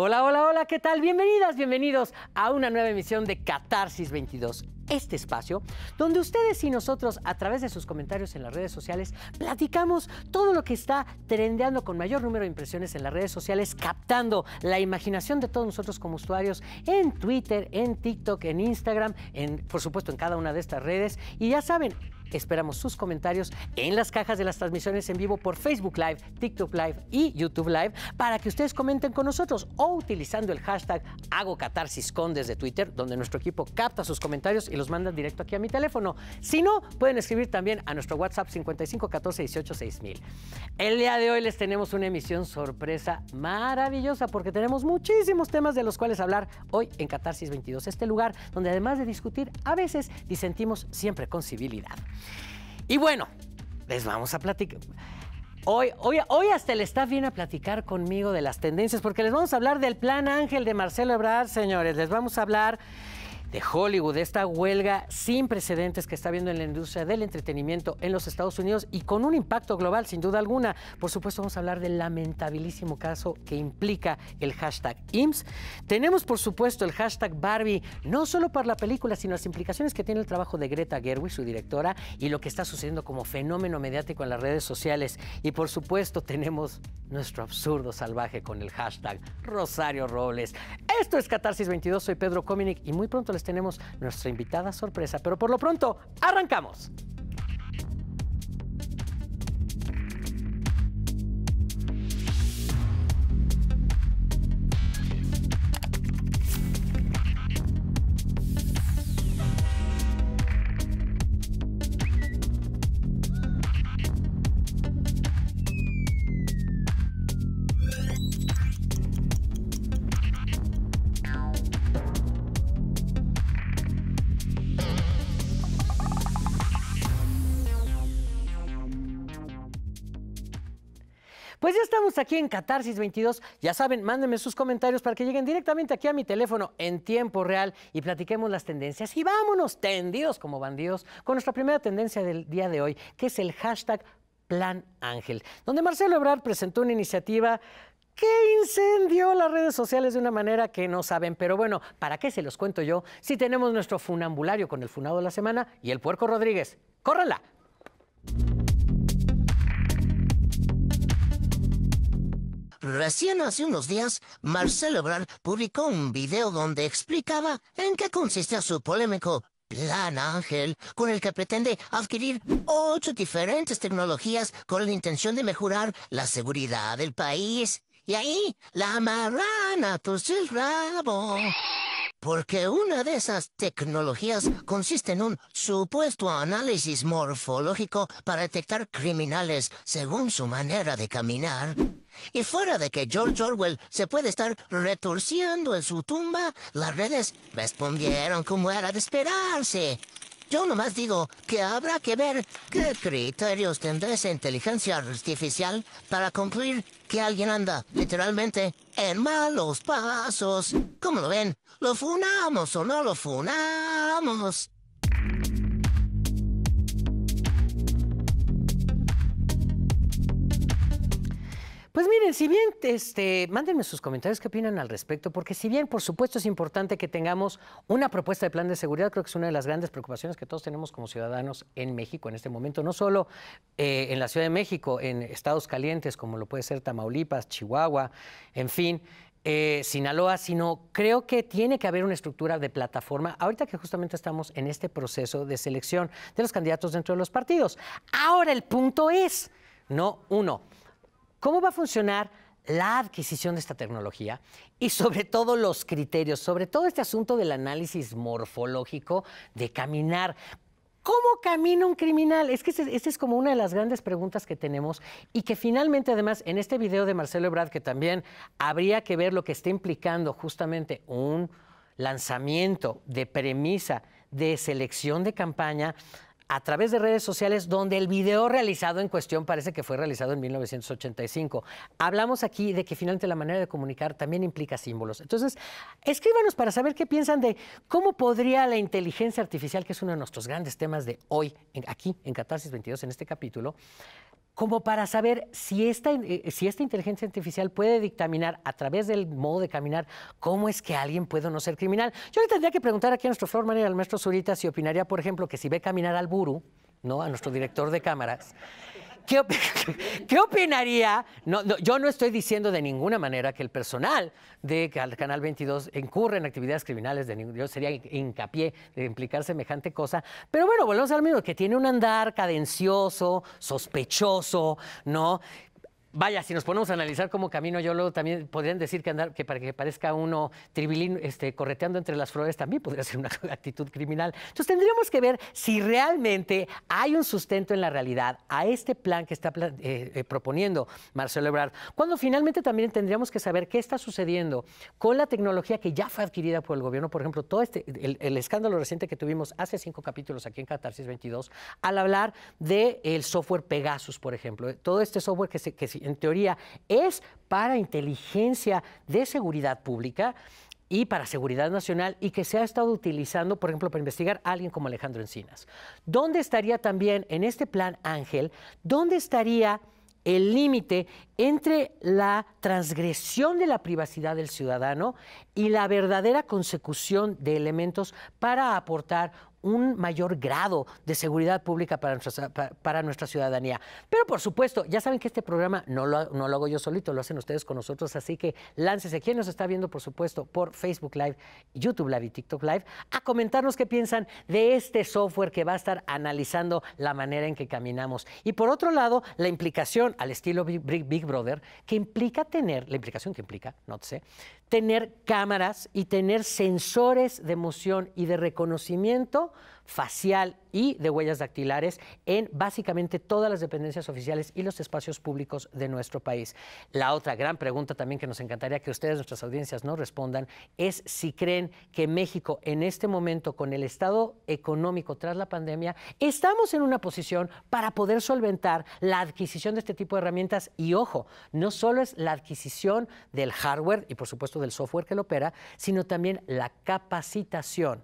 Hola, hola, hola, ¿qué tal? Bienvenidas, bienvenidos a una nueva emisión de Catarsis 22 este espacio donde ustedes y nosotros a través de sus comentarios en las redes sociales platicamos todo lo que está trendeando con mayor número de impresiones en las redes sociales, captando la imaginación de todos nosotros como usuarios en Twitter, en TikTok, en Instagram, en, por supuesto en cada una de estas redes. Y ya saben, Esperamos sus comentarios en las cajas de las transmisiones en vivo por Facebook Live, TikTok Live y YouTube Live para que ustedes comenten con nosotros o utilizando el hashtag HagoCatarsisCon desde Twitter, donde nuestro equipo capta sus comentarios y los manda directo aquí a mi teléfono. Si no, pueden escribir también a nuestro WhatsApp 55 14 6000. El día de hoy les tenemos una emisión sorpresa maravillosa porque tenemos muchísimos temas de los cuales hablar hoy en Catarsis 22, este lugar donde además de discutir, a veces disentimos siempre con civilidad. Y bueno, les vamos a platicar. Hoy, hoy, hoy hasta el está viene a platicar conmigo de las tendencias, porque les vamos a hablar del plan Ángel de Marcelo Ebrard, señores. Les vamos a hablar de Hollywood, esta huelga sin precedentes que está viendo en la industria del entretenimiento en los Estados Unidos y con un impacto global, sin duda alguna. Por supuesto, vamos a hablar del lamentabilísimo caso que implica el hashtag IMSS. Tenemos, por supuesto, el hashtag Barbie, no solo para la película, sino las implicaciones que tiene el trabajo de Greta Gerwig, su directora, y lo que está sucediendo como fenómeno mediático en las redes sociales. Y, por supuesto, tenemos nuestro absurdo salvaje con el hashtag Rosario Robles. Esto es Catarsis 22, soy Pedro Cominic y muy pronto tenemos nuestra invitada sorpresa, pero por lo pronto, arrancamos. aquí en Catarsis 22. Ya saben, mándenme sus comentarios para que lleguen directamente aquí a mi teléfono en tiempo real y platiquemos las tendencias. Y vámonos tendidos como bandidos con nuestra primera tendencia del día de hoy, que es el hashtag Plan Ángel, donde Marcelo Ebrard presentó una iniciativa que incendió las redes sociales de una manera que no saben. Pero bueno, ¿para qué se los cuento yo si tenemos nuestro funambulario con el funado de la semana y el puerco Rodríguez? ¡Córrala! Recién hace unos días, Marcelo Ebrard publicó un video donde explicaba en qué consistía su polémico Plan Ángel, con el que pretende adquirir ocho diferentes tecnologías con la intención de mejorar la seguridad del país. Y ahí, la marrana tu el rabo. Porque una de esas tecnologías consiste en un supuesto análisis morfológico para detectar criminales según su manera de caminar. Y fuera de que George Orwell se puede estar retorciendo en su tumba, las redes respondieron como era de esperarse. Yo nomás digo que habrá que ver qué criterios tendrá esa inteligencia artificial para concluir que alguien anda literalmente en malos pasos. ¿Cómo lo ven? ¿Lo funamos o no lo funamos? Pues miren, si bien, este, mándenme sus comentarios, qué opinan al respecto, porque si bien, por supuesto, es importante que tengamos una propuesta de plan de seguridad, creo que es una de las grandes preocupaciones que todos tenemos como ciudadanos en México en este momento, no solo eh, en la Ciudad de México, en estados calientes como lo puede ser Tamaulipas, Chihuahua, en fin. Eh, Sinaloa, sino creo que tiene que haber una estructura de plataforma, ahorita que justamente estamos en este proceso de selección de los candidatos dentro de los partidos. Ahora el punto es, no uno, cómo va a funcionar la adquisición de esta tecnología y sobre todo los criterios, sobre todo este asunto del análisis morfológico de caminar. ¿Cómo camina un criminal? Es que esta es como una de las grandes preguntas que tenemos y que finalmente, además, en este video de Marcelo Ebrad, que también habría que ver lo que está implicando justamente un lanzamiento de premisa de selección de campaña, a través de redes sociales donde el video realizado en cuestión parece que fue realizado en 1985. Hablamos aquí de que finalmente la manera de comunicar también implica símbolos. Entonces, escríbanos para saber qué piensan de cómo podría la inteligencia artificial, que es uno de nuestros grandes temas de hoy, aquí en Catarsis 22, en este capítulo, como para saber si esta, eh, si esta inteligencia artificial puede dictaminar a través del modo de caminar cómo es que alguien puede no ser criminal. Yo le tendría que preguntar aquí a nuestro floor manager, al maestro Zurita, si opinaría, por ejemplo, que si ve caminar al Buru, ¿no? a nuestro director de cámaras, ¿Qué, opinaría? No, yo no estoy diciendo de ninguna manera que el personal de Canal 22 incurre en actividades criminales. yo sería hincapié de implicar semejante cosa. Pero bueno, volvemos al mismo, que tiene un andar cadencioso, sospechoso, ¿no? vaya, si nos ponemos a analizar como camino yo luego también podrían decir que que para que parezca uno tribilín este, correteando entre las flores también podría ser una actitud criminal. Entonces tendríamos que ver si realmente hay un sustento en la realidad a este plan que está eh, eh, proponiendo Marcelo Ebrard. Cuando finalmente también tendríamos que saber qué está sucediendo con la tecnología que ya fue adquirida por el gobierno. Por ejemplo, todo este, el, escándalo reciente que tuvimos hace cinco capítulos aquí en Catarsis 22, al hablar del software Pegasus, por ejemplo. Eh, todo este software que, se, que en teoría es para inteligencia de seguridad pública y para seguridad nacional y que se ha estado utilizando, por ejemplo, para investigar a alguien como Alejandro Encinas. ¿Dónde estaría también en este plan Ángel? ¿Dónde estaría el límite entre la transgresión de la privacidad del ciudadano y la verdadera consecución de elementos para aportar un mayor grado de seguridad pública para nuestra, ciudadanía. Pero por supuesto, ya saben que este programa no lo, hago yo solito, lo hacen ustedes con nosotros, así que láncese. Quien nos está viendo, por supuesto, por Facebook Live, YouTube Live y TikTok Live, a comentarnos qué piensan de este software que va a estar analizando la manera en que caminamos. Y por otro lado, la implicación al estilo Big, Big Brother, que implica tener, la implicación que implica, no sé, tener cámaras y tener sensores de emoción y de reconocimiento facial y de huellas dactilares en básicamente todas las dependencias oficiales y los espacios públicos de nuestro país. La otra gran pregunta también que nos encantaría que ustedes, nuestras audiencias, nos respondan es si creen que México en este momento, con el estado económico tras la pandemia, estamos en una posición para poder solventar la adquisición de este tipo de herramientas. Y ojo, no solo es la adquisición del hardware y por supuesto del software que lo opera, sino también la capacitación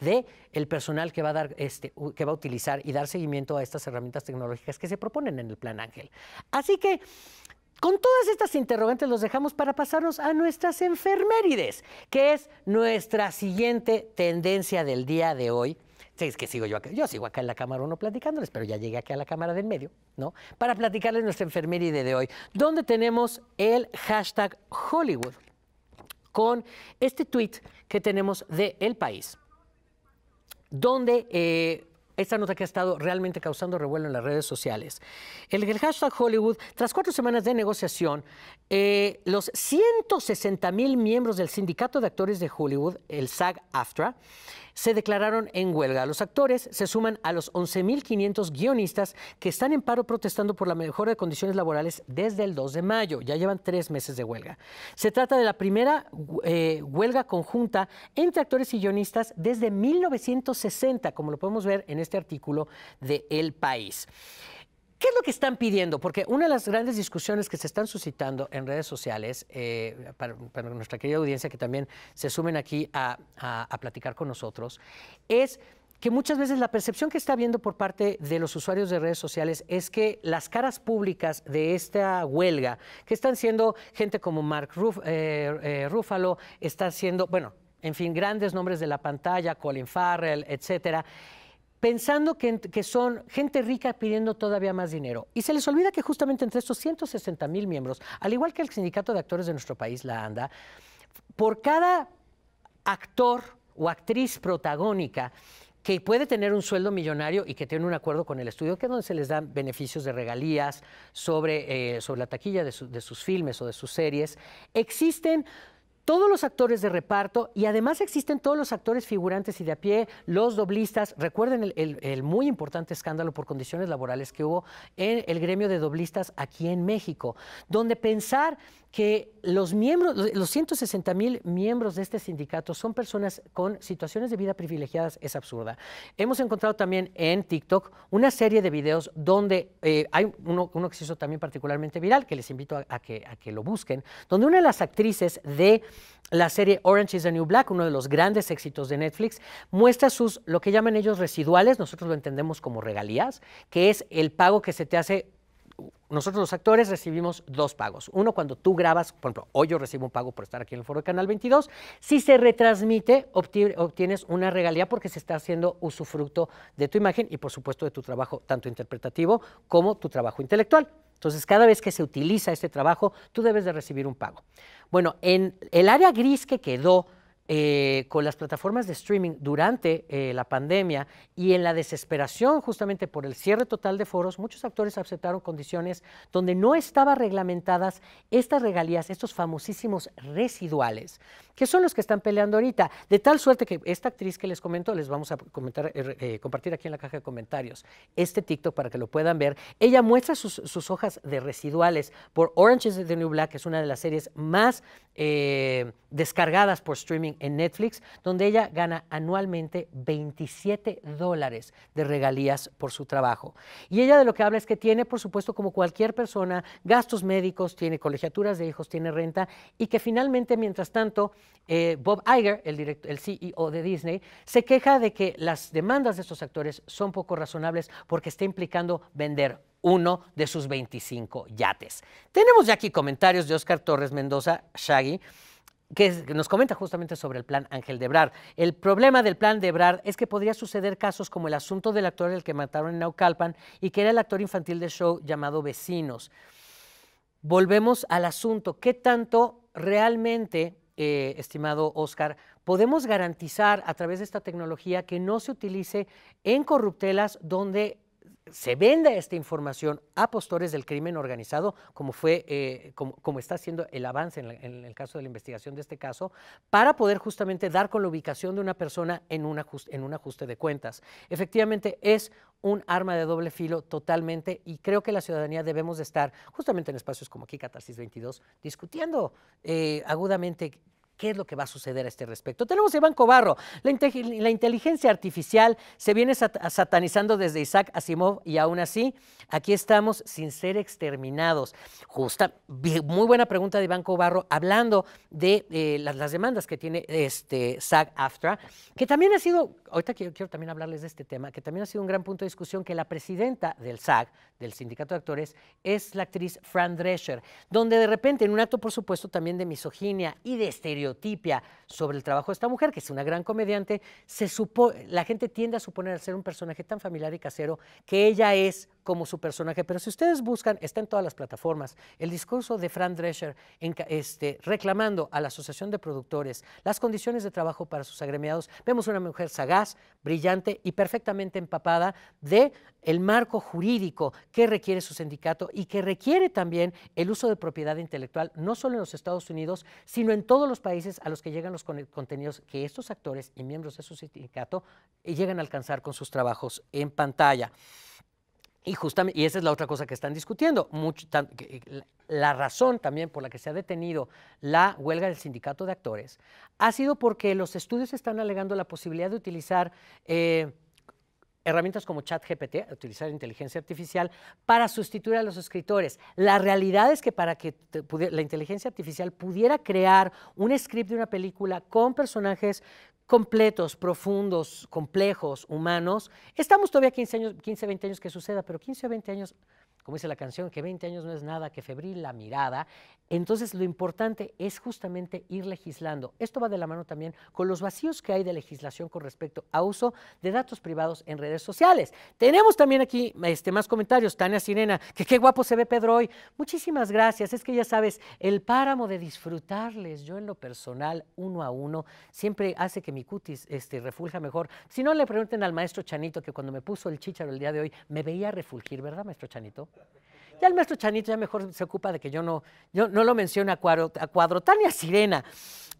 de el personal que va a dar este que va a utilizar y dar seguimiento a estas herramientas tecnológicas que se proponen en el Plan Ángel. Así que con todas estas interrogantes los dejamos para pasarnos a nuestras enfermérides, que es nuestra siguiente tendencia del día de hoy. que sigo yo acá. Yo sigo acá en la cámara uno platicándoles, pero ya llegué aquí a la cámara del medio, ¿no? Para platicarles nuestra enfermeride de hoy, donde tenemos el hashtag Hollywood con este tweet que tenemos de El País donde eh, esta nota que ha estado realmente causando revuelo en las redes sociales. El, hashtag Hollywood, tras cuatro semanas de negociación, eh, los 160 mil miembros del Sindicato de Actores de Hollywood, el SAG-AFTRA, se declararon en huelga. Los actores se suman a los 11.500 guionistas que están en paro protestando por la mejora de condiciones laborales desde el 2 de mayo. Ya llevan tres meses de huelga. Se trata de la primera eh, huelga conjunta entre actores y guionistas desde 1960, como lo podemos ver en este artículo de El País. ¿Qué es lo que están pidiendo? Porque una de las grandes discusiones que se están suscitando en redes sociales, eh, para, nuestra querida audiencia que también se sumen aquí a, platicar con nosotros, es que muchas veces la percepción que está habiendo por parte de los usuarios de redes sociales es que las caras públicas de esta huelga, que están siendo gente como Mark Ruffalo, eh, eh, está siendo, bueno, en fin, grandes nombres de la pantalla, Colin Farrell, etcétera, pensando que, son gente rica pidiendo todavía más dinero. Y se les olvida que justamente entre estos 160 mil miembros, al igual que el sindicato de actores de nuestro país, la ANDA, por cada actor o actriz protagónica que puede tener un sueldo millonario y que tiene un acuerdo con el estudio, que es donde se les dan beneficios de regalías sobre, eh, sobre la taquilla de, de sus filmes o de sus series, existen todos los actores de reparto y además existen todos los actores figurantes y de a pie, los doblistas. Recuerden el, muy importante escándalo por condiciones laborales que hubo en el gremio de doblistas aquí en México, donde pensar que los miembros, los 160 mil miembros de este sindicato son personas con situaciones de vida privilegiadas es absurda. Hemos encontrado también en TikTok una serie de videos donde eh, hay uno, uno, que se hizo también particularmente viral, que les invito a que lo busquen, donde una de las actrices de la serie Orange is the New Black, uno de los grandes éxitos de Netflix, muestra sus, lo que llaman ellos residuales, nosotros lo entendemos como regalías, que es el pago que se te hace nosotros los actores recibimos dos pagos. Uno cuando tú grabas, por ejemplo, hoy yo recibo un pago por estar aquí en el foro de Canal 22. Si se retransmite, obtienes una regalía porque se está haciendo usufructo de tu imagen y por supuesto de tu trabajo tanto interpretativo como tu trabajo intelectual. Entonces, cada vez que se utiliza este trabajo, tú debes de recibir un pago. Bueno, en el área gris que quedó eh, con las plataformas de streaming durante eh, la pandemia y en la desesperación justamente por el cierre total de foros, muchos actores aceptaron condiciones donde no estaban reglamentadas estas regalías, estos famosísimos residuales, que son los que están peleando ahorita. De tal suerte que esta actriz que les comento, les vamos a comentar, eh, eh, compartir aquí en la caja de comentarios este TikTok para que lo puedan ver. Ella muestra sus, hojas de residuales por Orange is the New Black, que es una de las series más eh, descargadas por streaming en Netflix, donde ella gana anualmente 27 dólares de regalías por su trabajo. Y ella de lo que habla es que tiene, por supuesto, como cualquier persona, gastos médicos, tiene colegiaturas de hijos, tiene renta y que finalmente, mientras tanto, eh, Bob Iger, el, director, el CEO de Disney, se queja de que las demandas de estos actores son poco razonables porque está implicando vender uno de sus 25 yates. Tenemos ya aquí comentarios de Oscar Torres Mendoza, Shaggy, que nos comenta justamente sobre el plan Ángel de Brad. El problema del plan de Brad es que podría suceder casos como el asunto del actor el que mataron en Naucalpan y que era el actor infantil del show llamado Vecinos. Volvemos al asunto, ¿qué tanto realmente eh, estimado Oscar, podemos garantizar a través de esta tecnología que no se utilice en corruptelas donde se venda esta información a postores del crimen organizado, como, fue, eh, como, está haciendo el avance en, el caso de la investigación de este caso, para poder justamente dar con la ubicación de una persona en, un ajuste de cuentas. Efectivamente, es un arma de doble filo totalmente y creo que la ciudadanía debemos de estar justamente en espacios como aquí, Catarsis 22, discutiendo eh, agudamente ¿Qué es lo que va a suceder a este respecto? Tenemos a Iván Cobarro. La, inteligencia artificial se viene satanizando desde Isaac Asimov y aún así aquí estamos sin ser exterminados. Justa, muy buena pregunta de Iván Cobarro hablando de eh, las, demandas que tiene este SAG AFTRA, que también ha sido, ahorita quiero, quiero también hablarles de este tema, que también ha sido un gran punto de discusión que la presidenta del SAG, del Sindicato de Actores, es la actriz Fran Drescher, donde de repente en un acto, por supuesto, también de misoginia y de estereotipo, sobre el trabajo de esta mujer, que es una gran comediante, se supo, la gente tiende a suponer ser un personaje tan familiar y casero que ella es como su personaje. Pero si ustedes buscan, está en todas las plataformas, el discurso de Fran Drescher en, este, reclamando a la Asociación de Productores las condiciones de trabajo para sus agremiados, vemos una mujer sagaz, brillante y perfectamente empapada de el marco jurídico que requiere su sindicato y que requiere también el uso de propiedad intelectual, no solo en los Estados Unidos, sino en todos los países a los que llegan los contenidos que estos actores y miembros de su sindicato eh, llegan a alcanzar con sus trabajos en pantalla. Y, justamente, y esa es la otra cosa que están discutiendo. la razón también por la que se ha detenido la huelga del sindicato de actores ha sido porque los estudios están alegando la posibilidad de utilizar eh, herramientas como ChatGPT, utilizar inteligencia artificial para sustituir a los escritores. La realidad es que para que la inteligencia artificial pudiera crear un script de una película con personajes completos, profundos, complejos, humanos, estamos todavía 15 años, 15, 20 años que suceda, pero 15 o 20 años como dice la canción, que 20 años no es nada, que febril la mirada. Entonces lo importante es justamente ir legislando. Esto va de la mano también con los vacíos que hay de legislación con respecto a uso de datos privados en redes sociales. Tenemos también aquí este, más comentarios. Tania Sirena, que qué guapo se ve Pedro hoy. Muchísimas gracias. Es que ya sabes, el páramo de disfrutarles, yo en lo personal, uno a uno, siempre hace que mi cutis este, refulja mejor. Si no, le pregunten al maestro Chanito que cuando me puso el chicharo el día de hoy, me veía refulgir, ¿verdad, maestro Chanito? Ya el maestro Chanito ya mejor se ocupa de que yo no, yo no lo mencione a cuadro, Sirena,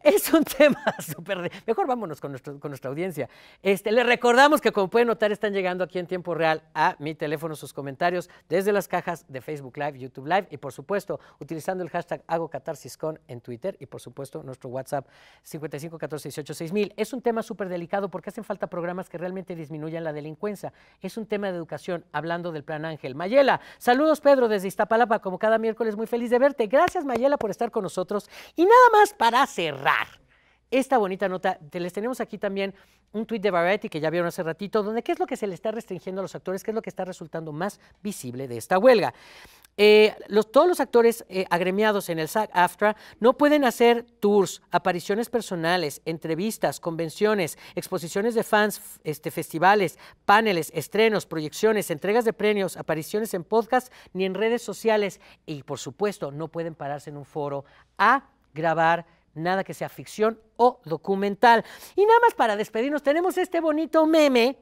es un tema súper... Mejor vámonos con, nuestra audiencia. Este, les recordamos que, como pueden notar, están llegando aquí en tiempo real a mi teléfono sus comentarios desde las cajas de Facebook Live, YouTube Live y, por supuesto, utilizando el hashtag HagoCatarsisCon en Twitter y, por supuesto, nuestro WhatsApp 5514186000. Es un tema súper delicado porque hacen falta programas que realmente disminuyan la delincuencia. Es un tema de educación, hablando del Plan Ángel. Mayela, Saludos, Pedro, desde Iztapalapa, como cada miércoles, muy feliz de verte. Gracias, Mayela, por estar con nosotros. Y nada más para cerrar esta bonita nota. Les tenemos aquí también un tuit de Variety que ya vieron hace ratito, donde qué es lo que se le está restringiendo a los actores, qué es lo que está resultando más visible de esta huelga. Eh, los, todos los actores eh, agremiados en el SAG-AFTRA no pueden hacer tours, apariciones personales, entrevistas, convenciones, exposiciones de fans, este, festivales, paneles, estrenos, proyecciones, entregas de premios, apariciones en podcast ni en redes sociales y por supuesto no pueden pararse en un foro a grabar nada que sea ficción o documental. Y nada más para despedirnos tenemos este bonito meme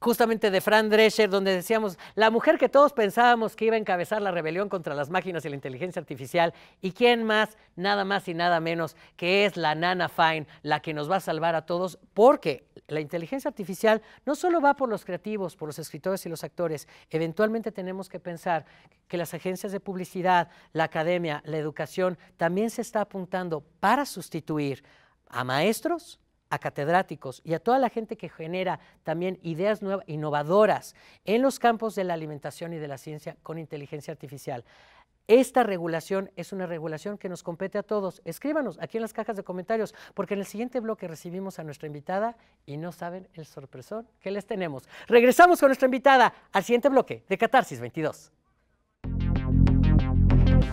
justamente de Fran Drescher, donde decíamos, la mujer que todos pensábamos que iba a encabezar la rebelión contra las máquinas y la inteligencia artificial, y quién más, nada más y nada menos, que es la Nana Fine, la que nos va a salvar a todos, porque la inteligencia artificial no solo va por los creativos, por los escritores y los actores, eventualmente tenemos que pensar que las agencias de publicidad, la academia, la educación, también se está apuntando para sustituir a maestros, a catedráticos y a toda la gente que genera también ideas nuevas, innovadoras en los campos de la alimentación y de la ciencia con inteligencia artificial. Esta regulación es una regulación que nos compete a todos. Escríbanos aquí en las cajas de comentarios, porque en el siguiente bloque recibimos a nuestra invitada y no saben el sorpresor que les tenemos. Regresamos con nuestra invitada al siguiente bloque de Catarsis 22.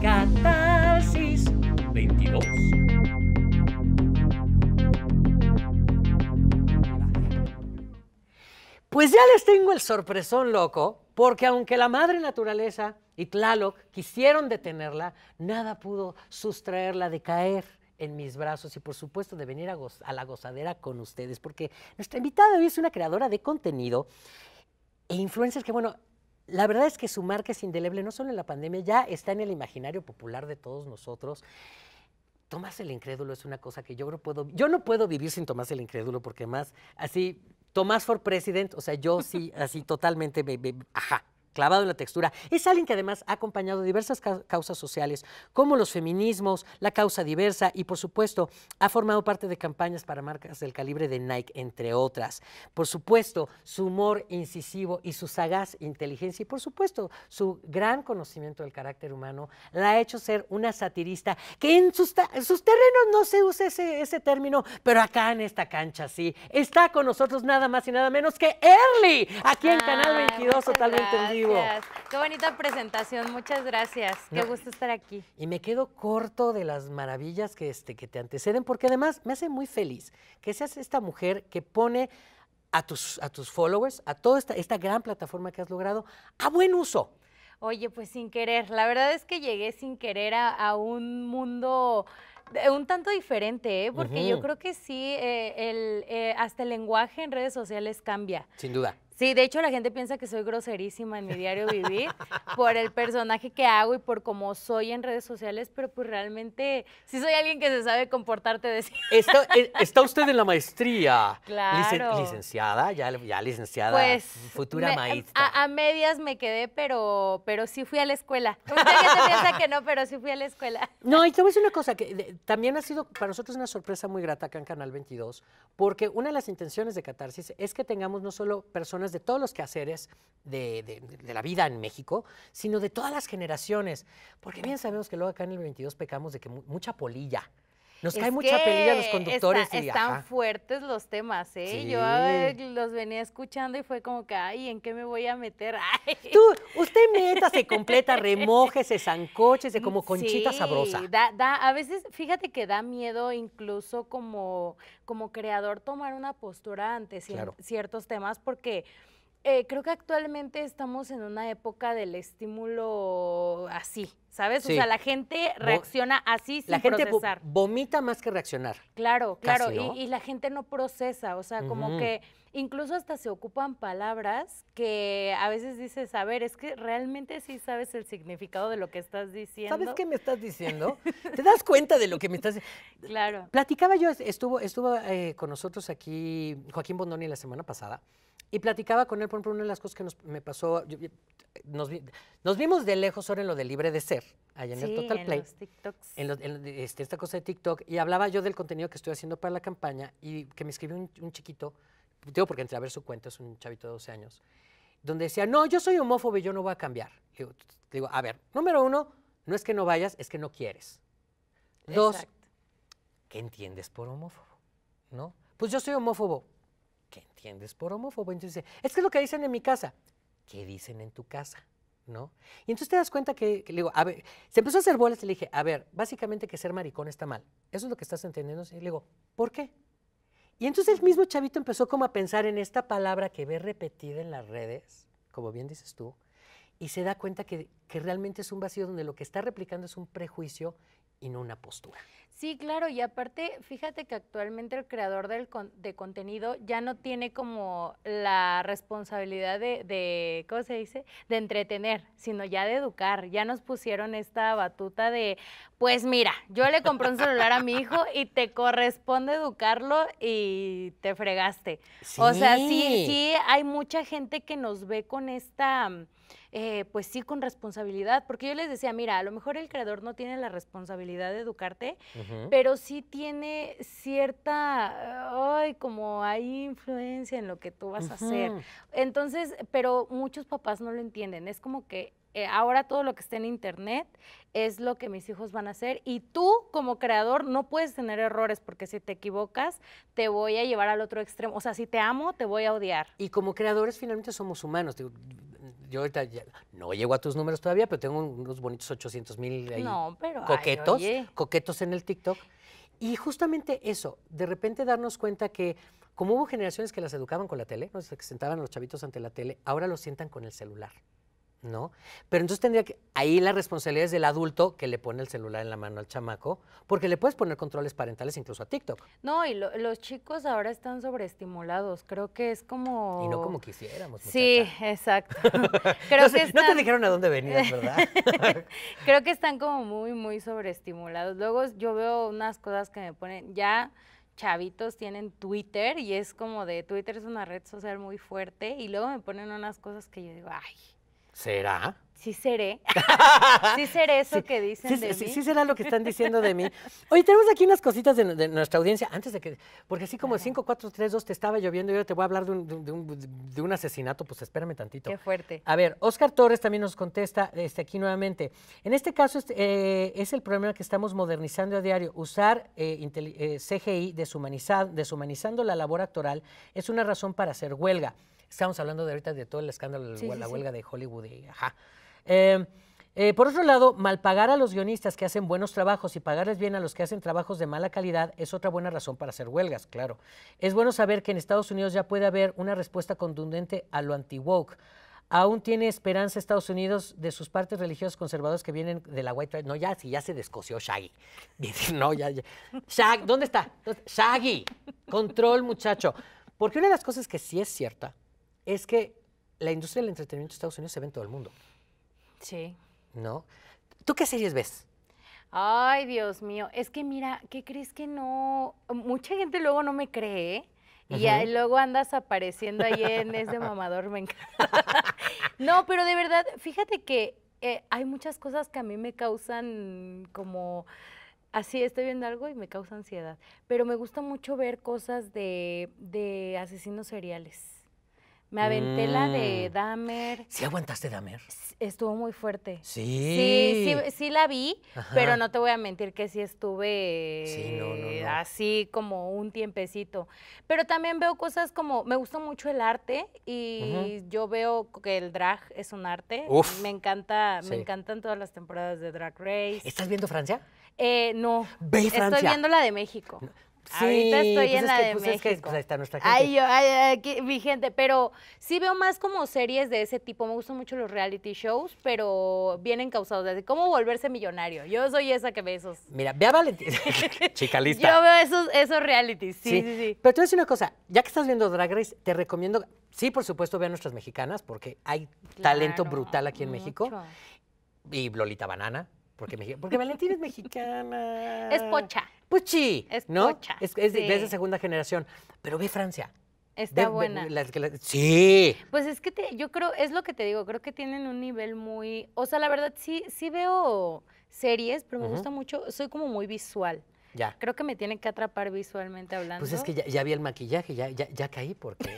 Catarsis 22. Pues ya les tengo el sorpresón loco, porque aunque la madre naturaleza y Tlaloc quisieron detenerla, nada pudo sustraerla de caer en mis brazos y por supuesto de venir a, la gozadera con ustedes, porque nuestra invitada hoy es una creadora de contenido e influencers que, bueno, la verdad es que su marca es indeleble, no solo en la pandemia, ya está en el imaginario popular de todos nosotros. Tomás el Incrédulo es una cosa que yo puedo, yo no puedo vivir sin Tomás el Incrédulo, porque más así Tomás for President, o sea, yo sí, así totalmente, me, me, ajá, clavado en la textura. Es alguien que además ha acompañado diversas causas sociales, como los feminismos, la causa diversa y, por supuesto, ha formado parte de campañas para marcas del calibre de Nike, entre otras. Por supuesto, su humor incisivo y su sagaz inteligencia y, por supuesto, su gran conocimiento del carácter humano la ha hecho ser una satirista que en sus, terrenos no se usa ese, término, pero acá en esta cancha sí. Está con nosotros nada más y nada menos que Early, aquí en Canal 22, totalmente en Gracias, Qué bonita presentación, muchas gracias. Qué gusto estar aquí. Y me quedo corto de las maravillas este, que, te anteceden, porque además me hace muy feliz que seas esta mujer que pone a tus, a tus followers, a toda esta, esta gran plataforma que has logrado, a buen uso. Oye, pues sin querer, la verdad es que llegué sin querer a, un mundo un tanto diferente, ¿eh? porque yo creo que sí, eh, el, eh, hasta el lenguaje en redes sociales cambia. Sin duda. Sí, de hecho la gente piensa que soy groserísima en mi diario vivir por el personaje que hago y por cómo soy en redes sociales, pero pues realmente sí soy alguien que se sabe comportarte de está, eh, está, usted en la maestría. Claro. licenciada, ya, licenciada. Pues, futura maestra. A, medias me quedé, pero, pero sí fui a la escuela. Usted piensa que no, pero sí fui a la escuela. No, y te voy a decir una cosa que también ha sido para nosotros una sorpresa muy grata acá en Canal 22, porque una de las intenciones de Catarsis es que tengamos no solo personas de todos los quehaceres de, de, la vida en México, sino de todas las generaciones. Porque bien sabemos que luego acá en el 22 pecamos de que mucha polilla. Nos cae mucha pelilla a los conductores. están fuertes los temas, ¿eh? Yo los venía escuchando y fue como que, ay, ¿en qué me voy a meter? Tú, usted meta, se completa, se zancoche, se como conchita sabrosa. Da, a veces, fíjate que da miedo incluso como, como creador tomar una postura ante ciertos temas porque eh, creo que actualmente estamos en una época del estímulo así, ¿sabes? O sea, la gente reacciona así sin la gente vomita más que reaccionar. Claro, claro, y, la gente no procesa, o sea, como que incluso hasta se ocupan palabras que a veces dices, a ver, es que realmente sí sabes el significado de lo que estás diciendo. ¿Sabes qué me estás diciendo? ¿Te das cuenta de lo que me estás diciendo? Claro. Platicaba yo, estuvo, estuvo eh, con nosotros aquí Joaquín Bondoni la semana pasada. Y platicaba con él, por ejemplo, una de las cosas que nos, me pasó, nos, nos, vimos de lejos sobre lo de libre de ser, allá en el Total Play. En, este, esta cosa de TikTok. Y hablaba yo del contenido que estoy haciendo para la campaña y que me escribió un, un chiquito, digo porque entré a ver su cuenta, es un chavito de 12 años, donde decía, no, yo soy homófobo y yo no voy a cambiar. yo digo a ver, número uno, no es que no vayas, es que no quieres. Dos, ¿qué entiendes por homófobo? ¿No? Pues yo soy homófobo. ¿qué entiendes por homófobo? Entonces dice, es que es lo que dicen en mi casa. ¿Qué dicen en tu casa? ¿No? Y entonces te das cuenta que, le digo, a ver, se empezó a hacer bolas y le dije, a ver, básicamente que ser maricón está mal. Eso es lo que estás entendiendo. Y le digo, ¿por qué? Y entonces el mismo chavito empezó como a pensar en esta palabra que ve repetida en las redes, como bien dices tú, y se da cuenta que, que realmente es un vacío donde lo que está replicando es un prejuicio una postura. Sí, claro, y aparte, fíjate que actualmente el creador del de contenido ya no tiene como la responsabilidad de, de, ¿cómo se dice? De entretener, sino ya de educar. Ya nos pusieron esta batuta de, pues mira, yo le compré un celular a mi hijo y te corresponde educarlo y te fregaste. O sea, sí, sí, hay mucha gente que nos ve con esta eh, pues sí con responsabilidad, porque yo les decía, mira, a lo mejor el creador no tiene la responsabilidad de educarte, pero sí tiene cierta, ay, como hay influencia en lo que tú vas a hacer. Entonces, pero muchos papás no lo entienden, es como que eh, ahora todo lo que está en internet es lo que mis hijos van a hacer y tú como creador no puedes tener errores porque si te equivocas te voy a llevar al otro extremo. O sea, si te amo, te voy a odiar. Y como creadores finalmente somos humanos yo ahorita no llego a tus números todavía, pero tengo unos bonitos 800 mil ahí coquetos, coquetos en el TikTok. Y justamente eso, de repente darnos cuenta que como hubo generaciones que las educaban con la tele, ¿no? sentaban a los chavitos ante la tele, ahora los sientan con el celular. ¿no? Pero entonces tendría que, ahí la responsabilidad es del adulto que le pone el celular en la mano al chamaco, porque le puedes poner controles parentales incluso a TikTok. No, y los chicos ahora están sobreestimulados, creo que es como... Y no como quisiéramos. Sí, exacto. creo no, que no te dijeron a dónde venías, ¿verdad? creo que están como muy, muy sobreestimulados. Luego yo veo unas cosas que me ponen, ya chavitos tienen Twitter y es como de Twitter es una red social muy fuerte y luego me ponen unas cosas que yo digo, ay ¿Será? Sí seré. sí seré eso que dicen de mí. Sí será lo que están diciendo de mí. Oye, tenemos aquí unas cositas de, nuestra audiencia. Antes de que... Porque así como 5, 4, 3, 2 te estaba lloviendo, yo te voy a hablar de un, asesinato. Pues espérame tantito. Qué fuerte. A ver, Oscar Torres también nos contesta este, aquí nuevamente. En este caso este, eh, es el problema que estamos modernizando a diario. Usar eh, CGI eh, deshumanizando la labor actoral es una razón para hacer huelga. Estamos hablando de ahorita de todo el escándalo de la huelga de Hollywood y ajá. Em, eh, por otro lado, mal pagar a los guionistas que hacen buenos trabajos y pagarles bien a los que hacen trabajos de mala calidad es otra buena razón para hacer huelgas, claro. Es bueno saber que en Estados Unidos ya puede haber una respuesta contundente a lo anti-woke. Aún tiene esperanza Estados Unidos de sus partes religiosas conservadoras que vienen de la White No, ya, si ya se descoció Shaggy. No, ya, ya. ¿dónde está? Shaggy, control, muchacho. Porque una de las cosas que sí es cierta es que la industria del entretenimiento de Estados Unidos se ve en todo el mundo. Sí. ¿No? ¿Tú qué series ves? Ay, Dios mío. Es que mira, ¿qué crees que no? Mucha gente luego no me cree. ¿eh? Y luego andas apareciendo ahí en ese mamador, me encanta. no, pero de verdad, fíjate que eh, hay muchas cosas que a mí me causan como así estoy viendo algo y me causa ansiedad. Pero me gusta mucho ver cosas de, de asesinos seriales. Me aventé la de mm. Dahmer. ¿Sí aguantaste Dahmer? Estuvo muy fuerte. Sí. Sí, sí, la vi, pero no te voy a mentir que sí estuve así como un tiempecito. Pero también veo cosas como, me gusta mucho el arte y yo veo que el drag es un arte. Me encanta, me encantan todas las temporadas de Drag Race. ¿Estás viendo Francia? Eh, no. Estoy viendo la de México. Sí, estoy pues en la pues pues ahí está nuestra gente. Ay, ay, mi gente, pero sí veo más como series de ese tipo. Me gustan mucho los reality shows, pero vienen causados desde cómo volverse millonario. Yo soy esa que ve esos. Mira, ve a Valentín. Chica lista. Yo veo esos, esos realities, sí, sí, sí, Pero te voy a decir una cosa. Ya que estás viendo Drag Race, te recomiendo... Sí, por supuesto, vean nuestras mexicanas, porque hay talento brutal aquí en México. Y Lolita Banana. Porque, porque Valentina es mexicana. Es pocha. Puchi. Pues es pocha. Es, de segunda generación. Pero ve Francia. Está buena. sí. Pues es que yo creo, es lo que te digo, creo que tienen un nivel muy. O sea, la verdad, sí, sí veo series, pero me gusta mucho. Soy como muy visual. Creo que me tienen que atrapar visualmente hablando. Pues es que ya, ya vi el maquillaje, ya, ya, caí porque.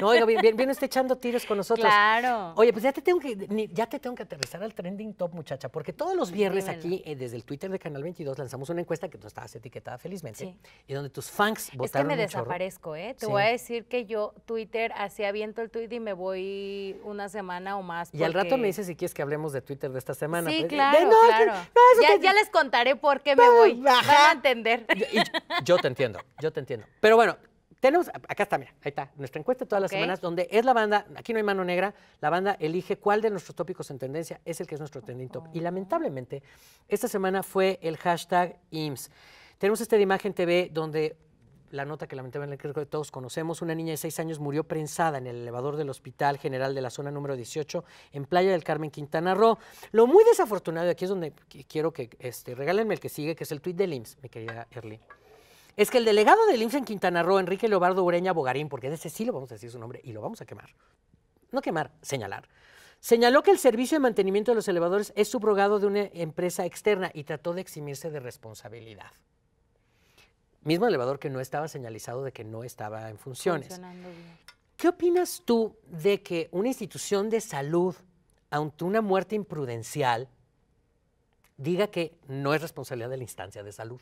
No, oiga, viene, usted echando tiros con nosotros. Claro. Oye, pues ya te tengo que, ya te tengo que aterrizar al trending top, muchacha, porque todos los viernes aquí, eh, desde el Twitter de Canal 22, lanzamos una encuesta que tú estabas etiquetada felizmente. Y donde tus fans votaron. Es que me desaparezco, ¿eh? Te voy a decir que yo Twitter hacía viento el tweet y me voy una semana o más. Y al rato me dices si quieres que hablemos de Twitter de esta semana. Sí, pues, claro. ya, les contaré por qué me pues, voy. Ajá. Yo, te entiendo, yo te entiendo. Pero bueno, tenemos, acá está, mira, ahí está, nuestra encuesta todas las semanas, donde es la banda, aquí no hay mano negra, la banda elige cuál de nuestros tópicos en tendencia es el que es nuestro trending top. Y oh. lamentablemente, esta semana fue el hashtag IMSS. Tenemos este de Imagen TV donde la nota que lamentablemente creo que todos conocemos, una niña de seis años murió prensada en el elevador del Hospital General de la Zona número 18 en Playa del Carmen, Quintana Roo. Lo muy desafortunado, y aquí es donde quiero que este, regálenme el que sigue, que es el tuit de IMSS, mi querida Erly. Es que el delegado del IMSS en Quintana Roo, Enrique Leobardo Ureña Bogarín, porque de ese sí lo vamos a decir su nombre y lo vamos a quemar. No quemar, señalar. Señaló que el servicio de mantenimiento de los elevadores es subrogado de una empresa externa y trató de eximirse de responsabilidad mismo elevador que no estaba señalizado de que no estaba en funciones. ¿Qué opinas tú de que una institución de salud, ante una muerte imprudencial, diga que no es responsabilidad de la instancia de salud?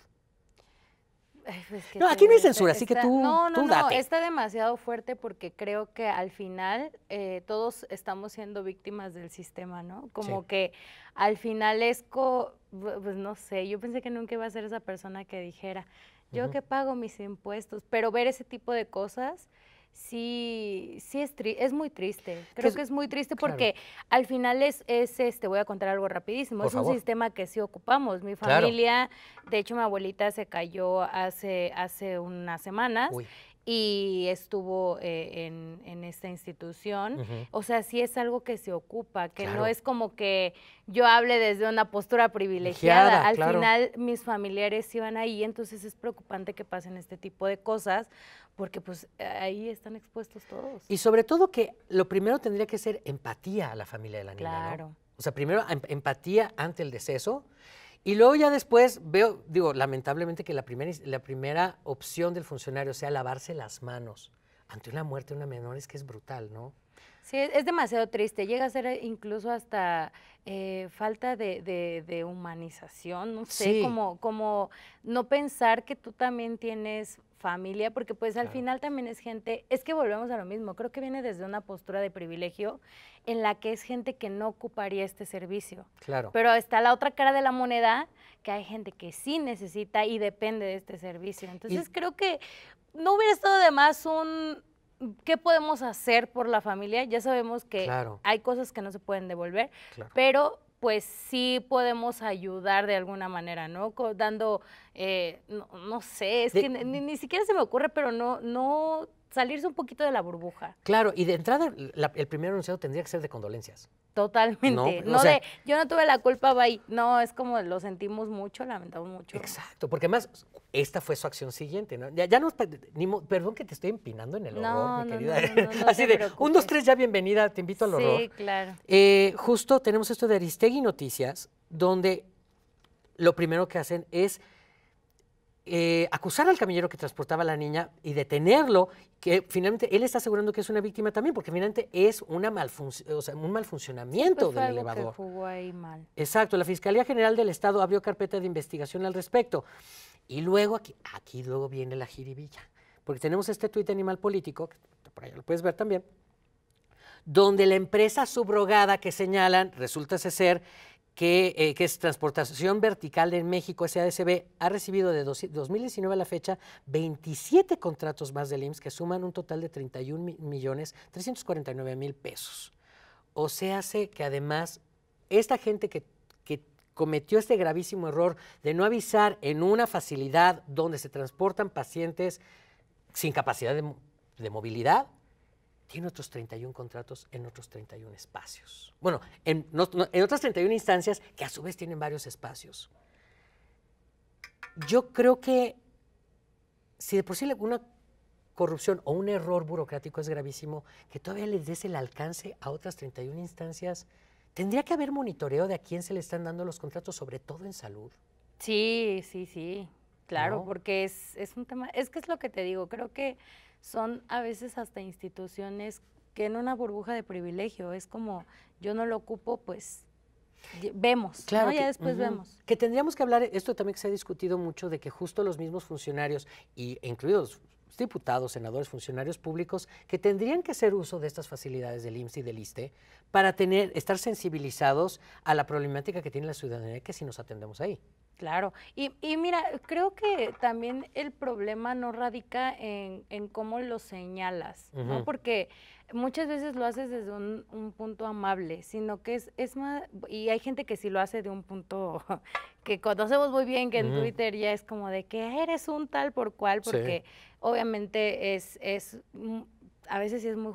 Pues, no, aquí no hay censura, así que tú, no, no, No, está demasiado fuerte porque creo que al final eh, todos estamos siendo víctimas del sistema, ¿no? Como que al final Esco, pues no sé, yo pensé que nunca iba a ser esa persona que dijera, yo que pago mis impuestos, pero ver ese tipo de cosas sí, sí es, es muy triste. Creo que es muy triste porque al final es, es, este, voy a contar algo rapidísimo, es un sistema que sí ocupamos. Mi familia, de hecho mi abuelita se cayó hace, hace unas semanas y estuvo eh, en, esta institución. O sea, sí es algo que se ocupa, que no es como que yo hable desde una postura privilegiada. Al final mis familiares iban ahí, entonces es preocupante que pasen este tipo de cosas, porque pues ahí están expuestos todos. Y sobre todo que lo primero tendría que ser empatía a la familia de la niña. Claro. O sea, primero em, empatía ante el deceso y luego ya después veo, digo, lamentablemente que la primera, la primera opción del funcionario sea lavarse las manos ante una muerte de una menor es que es brutal, ¿no? Sí, es demasiado triste. Llega a ser eh, incluso hasta eh, falta de, humanización, no sé, como, no pensar que tú también tienes familia, porque pues al final también es gente, es que volvemos a lo mismo, creo que viene desde una postura de privilegio en la que es gente que no ocuparía este servicio. Claro. Pero está la otra cara de la moneda, que hay gente que sí necesita y depende de este servicio. Entonces creo que no hubiera estado de más un ¿qué podemos hacer por la familia? Ya sabemos que hay cosas que no se pueden devolver, pero pues sí podemos ayudar de alguna manera, ¿no? Dando, eh, no, sé, es que ni, ni, siquiera se me ocurre, pero no, no salirse un poquito de la burbuja. Claro, y de entrada el primer anunciado tendría que ser de condolencias. Totalmente. No, de, yo no tuve la culpa, bye. No, es como lo sentimos mucho, lamentamos mucho. Exacto, porque además esta fue su acción siguiente. ¿no? Ya, no perdón que te estoy empinando en el no, horror, mi querida. Así de, un, dos, tres, ya bienvenida, te invito al horror. Sí, claro. Eh, justo tenemos esto de Aristegui Noticias, donde lo primero que hacen es eh, acusar al camillero que transportaba a la niña y detenerlo, que finalmente él está asegurando que es una víctima también, porque finalmente es un pues mal funcionamiento del elevador. Exacto, la Fiscalía General del Estado abrió carpeta de investigación al respecto. Y luego aquí, aquí luego viene la jiribilla, porque tenemos este tuit animal político, por ahí lo puedes ver también, donde la empresa subrogada que señalan resulta ser eh, que, es Transportación Vertical en México, SASB, ha recibido de 2019 a la fecha 27 contratos más del IMSS que suman un total de 31 millones 349 mil pesos. O sea, hace que además esta gente que, cometió este gravísimo error de no avisar en una facilidad donde se transportan pacientes sin capacidad de movilidad, tiene otros 31 contratos en otros 31 espacios. Bueno, en, otras 31 instancias que a su vez tienen varios espacios. Yo creo que si de por sí alguna corrupción o un error burocrático es gravísimo, que todavía les des el alcance a otras 31 instancias, tendría que haber monitoreo de a quién se le están dando los contratos, sobre todo en salud. Sí, sí, sí, claro, porque es, es un tema, es que es lo que te digo, creo que son a veces hasta instituciones que en una burbuja de privilegio es como yo no lo ocupo, pues vemos, claro ya después vemos. Que tendríamos que hablar, esto también que se ha discutido mucho, de que justo los mismos funcionarios, y e incluidos diputados, senadores, funcionarios públicos, que tendrían que hacer uso de estas facilidades del IMSS y del ISTE para tener, estar sensibilizados a la problemática que tiene la ciudadanía, que si nos atendemos ahí. Claro, y, mira, creo que también el problema no radica en, cómo lo señalas, ¿no? Porque muchas veces lo haces desde un, punto amable, sino que es, es más, y hay gente que sí lo hace de un punto que conocemos muy bien, que en Twitter ya es como de que eres un tal por cual, porque obviamente es, es, a veces sí es muy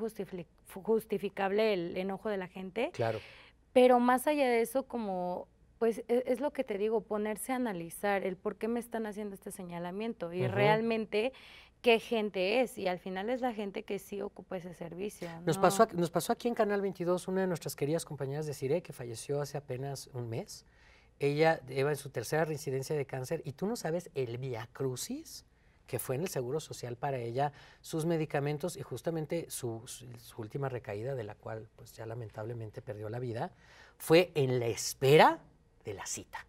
justificable el enojo de la gente. Claro. Pero más allá de eso, como pues e-, es, lo que te digo, ponerse a analizar el por qué me están haciendo este señalamiento y realmente qué gente es y al final es la gente que sí ocupa ese servicio. Nos, pasó, nos pasó aquí en Canal 22 una de nuestras queridas compañeras de Cire que falleció hace apenas un mes. Ella lleva en su tercera reincidencia de cáncer y tú no sabes el via crucis que fue en el Seguro Social para ella, sus medicamentos y justamente su, última recaída, de la cual pues ya lamentablemente perdió la vida, fue en la espera de la cita.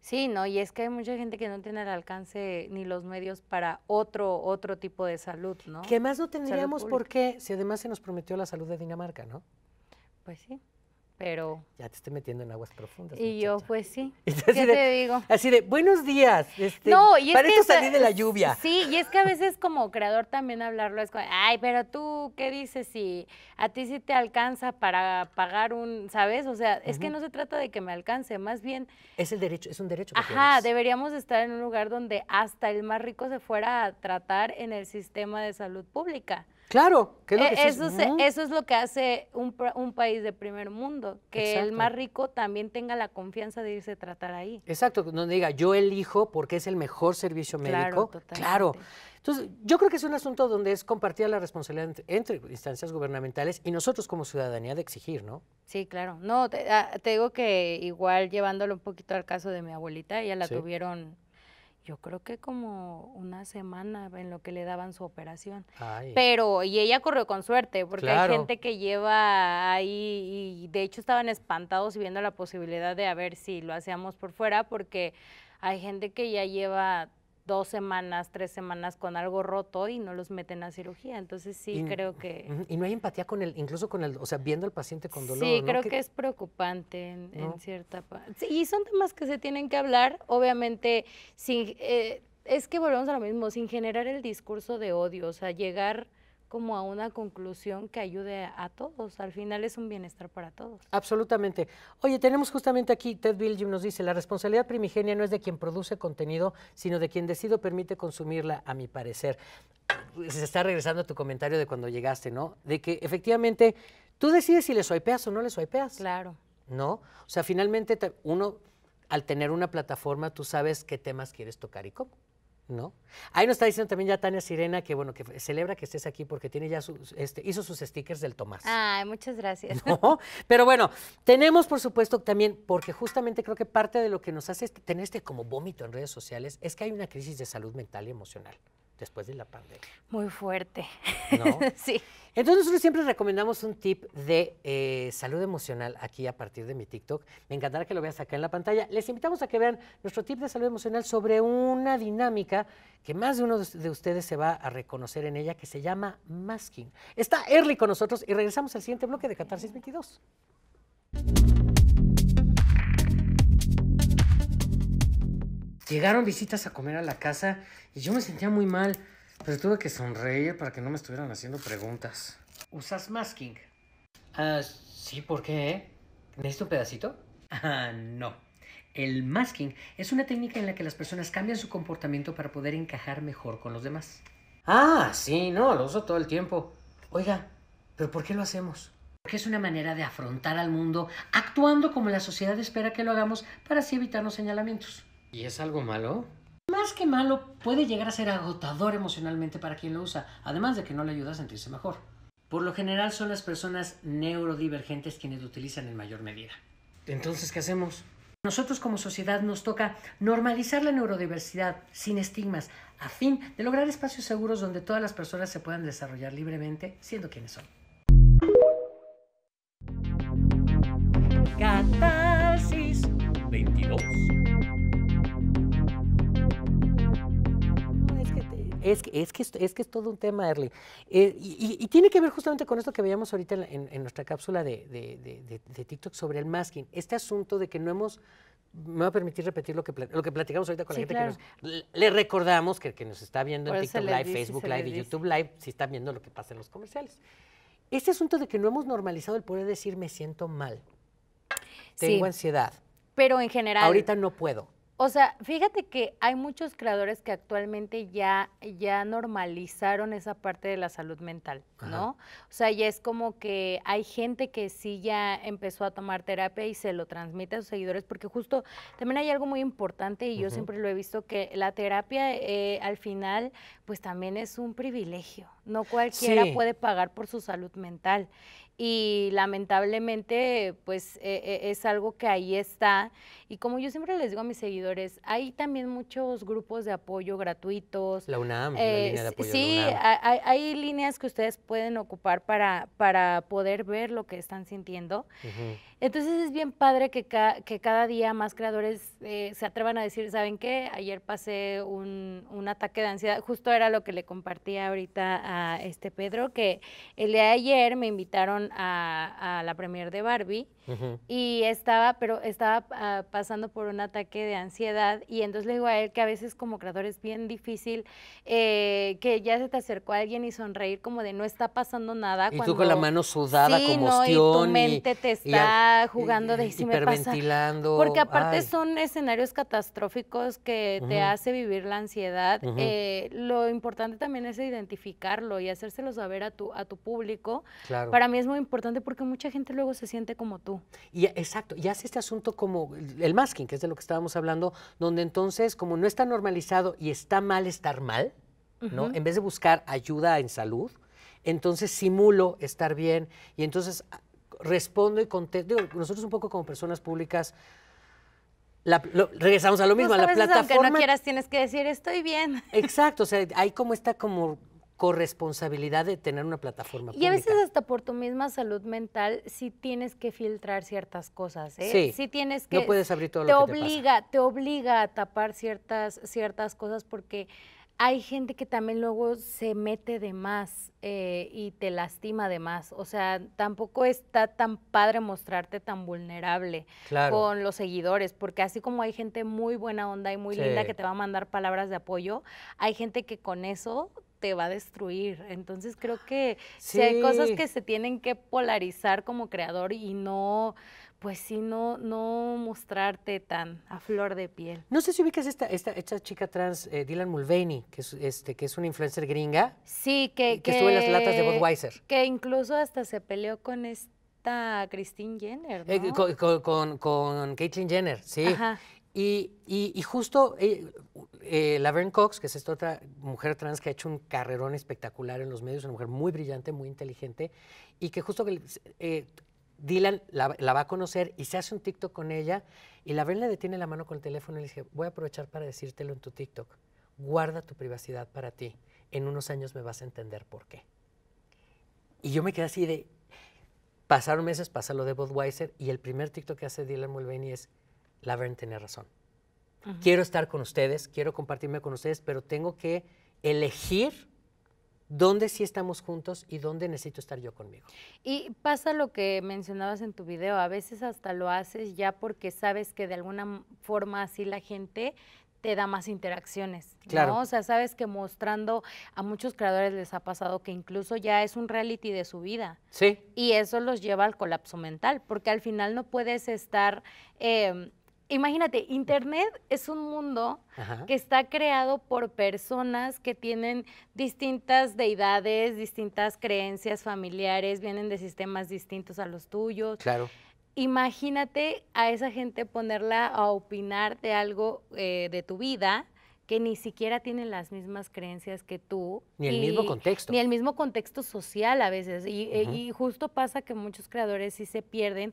Sí, no, y es que hay mucha gente que no tiene el alcance ni los medios para otro otro tipo de salud, ¿no? Que más no tendríamos porque si además se nos prometió la salud de Dinamarca, ¿no? Pues sí pero... Ya te estoy metiendo en aguas profundas. Y yo, pues sí. ¿Qué te digo? Así de, buenos días. Este, para que esto salí de la lluvia. Sí, y es que a veces como creador también hablarlo es como, ay, pero tú, ¿qué dices si a ti sí te alcanza para pagar un, ¿sabes? O sea, es que no se trata de que me alcance, más bien... Es el derecho, es un derecho. ajá, deberíamos estar en un lugar donde hasta el más rico se fuera a tratar en el sistema de salud pública. Claro, e, que eso, es lo que hace un, país de primer mundo, que el más rico también tenga la confianza de irse a tratar ahí. Exacto, donde diga, yo elijo porque es el mejor servicio médico. Claro, Entonces, yo creo que es un asunto donde es compartida la responsabilidad entre, instancias gubernamentales y nosotros como ciudadanía de exigir, ¿no? Sí, claro. No, te, ah, digo que igual llevándolo un poquito al caso de mi abuelita, ella la tuvieron yo creo que como una semana en lo que le daban su operación. Pero, y ella corrió con suerte, porque hay gente que lleva ahí, y de hecho estaban espantados viendo la posibilidad de a ver si lo hacíamos por fuera, porque hay gente que ya lleva dos semanas, tres semanas con algo roto y no los meten a cirugía. Entonces sí creo que... Y no hay empatía con el, incluso con el, o sea, viendo al paciente con dolor. Sí, creo que, es preocupante en, cierta parte. y son temas que se tienen que hablar, obviamente, sin... Eh, es que volvemos a lo mismo, sin generar el discurso de odio, o sea, llegar como a una conclusión que ayude a todos. Al final es un bienestar para todos. Absolutamente. Oye, tenemos justamente aquí, Ted Bilgim nos dice, la responsabilidad primigenia no es de quien produce contenido, sino de quien decido permite consumirla, a mi parecer. Se está regresando a tu comentario de cuando llegaste, ¿no? De que efectivamente tú decides si le swipeas o no le swipeas. Claro. ¿No? O sea, finalmente uno, al tener una plataforma, tú sabes qué temas quieres tocar y cómo. Ahí nos está diciendo también ya Tania Sirena que, bueno, que celebra que estés aquí porque tiene ya sus, este, hizo sus stickers del Tomás. muchas gracias. Pero bueno, tenemos, por supuesto, también, porque justamente creo que parte de lo que nos hace este, tener este como vómito en redes sociales es que hay una crisis de salud mental y emocional después de la pandemia. Muy fuerte. ¿No? sí. Entonces nosotros siempre recomendamos un tip de eh, salud emocional aquí a partir de mi TikTok. Me encantará que lo veas acá en la pantalla. Les invitamos a que vean nuestro tip de salud emocional sobre una dinámica que más de uno de ustedes se va a reconocer en ella, que se llama masking. Está Erly con nosotros y regresamos al siguiente bloque de Catarsis 22. Llegaron visitas a comer a la casa y yo me sentía muy mal, pero tuve que sonreír para que no me estuvieran haciendo preguntas. ¿Usas masking? Ah, sí, ¿por qué? Eh? ¿Necesito un pedacito? Ah, no. El masking es una técnica en la que las personas cambian su comportamiento para poder encajar mejor con los demás. Ah, sí, no, lo uso todo el tiempo. Oiga, ¿pero por qué lo hacemos? Porque es una manera de afrontar al mundo actuando como la sociedad espera que lo hagamos para así evitarnos señalamientos. ¿Y es algo malo? Más que malo, puede llegar a ser agotador emocionalmente para quien lo usa, además de que no le ayuda a sentirse mejor. Por lo general son las personas neurodivergentes quienes lo utilizan en mayor medida. Entonces, ¿qué hacemos? Nosotros como sociedad nos toca normalizar la neurodiversidad sin estigmas a fin de lograr espacios seguros donde todas las personas se puedan desarrollar libremente siendo quienes son. Catarsis 22 Es, que, es que es todo un tema, Erling, eh, y, tiene que ver justamente con esto que veíamos ahorita en, nuestra cápsula de, de, TikTok sobre el masking. Este asunto de que no hemos... Me va a permitir repetir lo que, lo que platicamos ahorita con la gente que nos... Le recordamos que, que nos está viendo en TikTok Live, Facebook Live y YouTube Live, si están viendo lo que pasa en los comerciales. Este asunto de que no hemos normalizado el poder decir me siento mal, tengo ansiedad. Pero en general... Ahorita no puedo o sea, fíjate que hay muchos creadores que actualmente ya, ya normalizaron esa parte de la salud mental, ¿no? O sea, ya es como que hay gente que sí ya empezó a tomar terapia y se lo transmite a sus seguidores, porque justo también hay algo muy importante y yo siempre lo he visto, que la terapia eh, al final pues también es un privilegio, no cualquiera puede pagar por su salud mental y lamentablemente pues eh, eh, es algo que ahí está y como yo siempre les digo a mis seguidores, hay también muchos grupos de apoyo gratuitos. La UNAM, la eh, línea de apoyo Sí, Hay, hay, líneas que ustedes pueden ocupar para, para poder ver lo que están sintiendo. Entonces es bien padre que, que cada día más creadores eh, se atrevan a decir, ¿saben qué? Ayer pasé un, un, ataque de ansiedad, justo era lo que le compartía ahorita a este Pedro, que el día de ayer me invitaron a, la premier de Barbie y estaba, pero estaba ah, pasando por un ataque de ansiedad y entonces le digo a él que a veces como creador es bien difícil eh, que ya se te acercó a alguien y sonreír como de no está pasando nada. Y cuando... tú con la mano sudada sí, como no, tu mente te está jugando de si me Porque aparte son escenarios catastróficos que te hace vivir la ansiedad. Eh, lo importante también es identificarlo y hacérselo saber a tu, a tu público. Para mí es muy importante porque mucha gente luego se siente como tú. Y exacto, y hace este asunto como el masking, que es de lo que estábamos hablando, donde entonces, como no está normalizado y está mal estar mal, ¿no? En vez de buscar ayuda en salud, entonces simulo estar bien y entonces respondo y contesto. nosotros un poco como personas públicas, regresamos a lo pues mismo, a la plataforma. no quieras, tienes que decir, estoy bien. Exacto, o sea, hay como esta como corresponsabilidad de tener una plataforma. Y a veces hasta por tu misma salud mental sí tienes que filtrar ciertas cosas, ¿eh? Sí. tienes que... No puedes abrir todo te lo obliga, te, te obliga a tapar ciertas, ciertas cosas porque hay gente que también luego se mete de más eh, y te lastima de más. O sea, tampoco está tan padre mostrarte tan vulnerable con los seguidores, porque así como hay gente muy buena onda y muy linda que te va a mandar palabras de apoyo, hay gente que con eso te va a destruir. Entonces creo que si hay cosas que se tienen que polarizar como creador y no pues sí, no, no mostrarte tan a flor de piel. No sé si ubicas esta, esta, esta chica trans, eh, Dylan Mulvaney, que es, este, que es una influencer gringa. Sí, que, que, estuvo en las latas de Budweiser. Que incluso hasta se peleó con esta Christine Jenner, eh, ¿no? con, con, Caitlyn Jenner, sí. Ajá. Y, justo eh, eh, Laverne Cox, que es esta otra mujer trans que ha hecho un carrerón espectacular en los medios, una mujer muy brillante, muy inteligente, y que justo eh, Dylan la, va a conocer y se hace un TikTok con ella y la le detiene la mano con el teléfono y le dice, voy a aprovechar para decírtelo en tu TikTok, guarda tu privacidad para ti, en unos años me vas a entender por qué. Y yo me quedé así de, pasaron meses, pasa lo de Budweiser y el primer TikTok que hace Dylan Mulvaney es, la tiene tenía razón. Quiero estar con ustedes, quiero compartirme con ustedes, pero tengo que elegir dónde sí estamos juntos y dónde necesito estar yo conmigo. Y pasa lo que mencionabas en tu video, a veces hasta lo haces ya porque sabes que de alguna forma así la gente te da más interacciones, claro. O sea, sabes que mostrando a muchos creadores les ha pasado que incluso ya es un reality de su vida. Sí. Y eso los lleva al colapso mental, porque al final no puedes estar em, imagínate, Internet es un mundo que está creado por personas que tienen distintas deidades, distintas creencias familiares, vienen de sistemas distintos a los tuyos. Claro. Imagínate a esa gente ponerla a opinar de algo eh, de tu vida que ni siquiera tiene las mismas creencias que tú. Ni el mismo contexto. Ni el mismo contexto social a veces. Y, eh, y, justo pasa que muchos creadores sí se pierden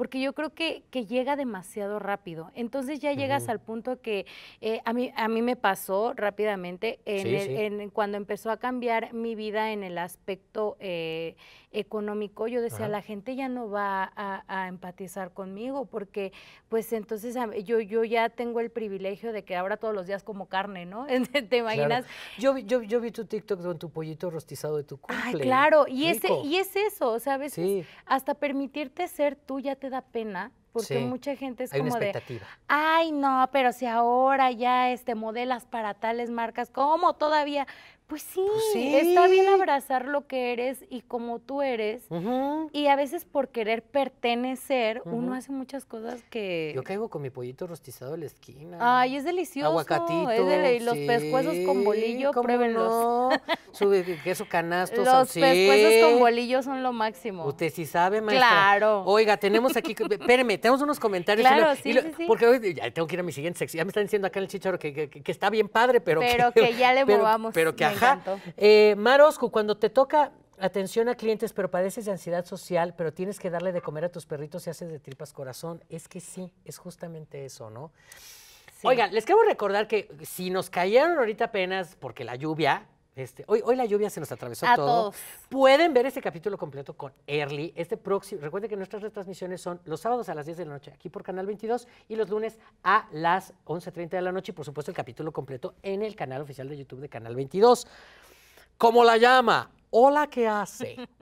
porque yo creo que, llega demasiado rápido. Entonces ya llegas al punto que eh, a, mí, a mí me pasó rápidamente en cuando empezó a cambiar mi vida en el aspecto eh, económico, yo decía, la gente ya no va a, empatizar conmigo porque pues entonces yo, yo ya tengo el privilegio de que ahora todos los días como carne, ¿no? ¿Te imaginas? Yo, yo, yo vi tu TikTok con tu pollito rostizado de tu cumple. Ay, claro, y, ese, y es eso, ¿sabes? sea, hasta permitirte ser tú ya te da pena? Porque mucha gente es como expectativa. ay no, pero si ahora ya este modelas para tales marcas, ¿cómo todavía? Pues, pues sí, está bien abrazar lo que eres y como tú eres. Y a veces por querer pertenecer, uno hace muchas cosas que... Yo caigo con mi pollito rostizado en la esquina. Ay, es delicioso. Aguacatito. Es los pescuezos con bolillo, pruébenlos. No? Sube queso canasto, Los pescuezos con bolillo son lo máximo. Usted sí sabe, maestra. Claro. Oiga, tenemos aquí... Espéreme, tenemos unos comentarios. Claro, sí, Porque tengo que ir a mi siguiente sección. Ya me están diciendo acá en el chicharro que, está bien padre, pero... Pero que, ya le probamos. Pero que... Ajá. Eh, cuando te toca atención a clientes, pero padeces de ansiedad social, pero tienes que darle de comer a tus perritos y haces de tripas corazón, es que sí, es justamente eso, ¿no? Oiga, les quiero recordar que si nos cayeron ahorita apenas porque la lluvia, este, hoy, la lluvia se nos atravesó todo. Pueden ver este capítulo completo con Early. Este próximo, recuerden que nuestras retransmisiones son los sábados a las 10 de la noche aquí por Canal 22 y los lunes a las 11.30 de la noche y por supuesto el capítulo completo en el canal oficial de YouTube de Canal 22. ¿Cómo la llama, hola, ¿qué hace?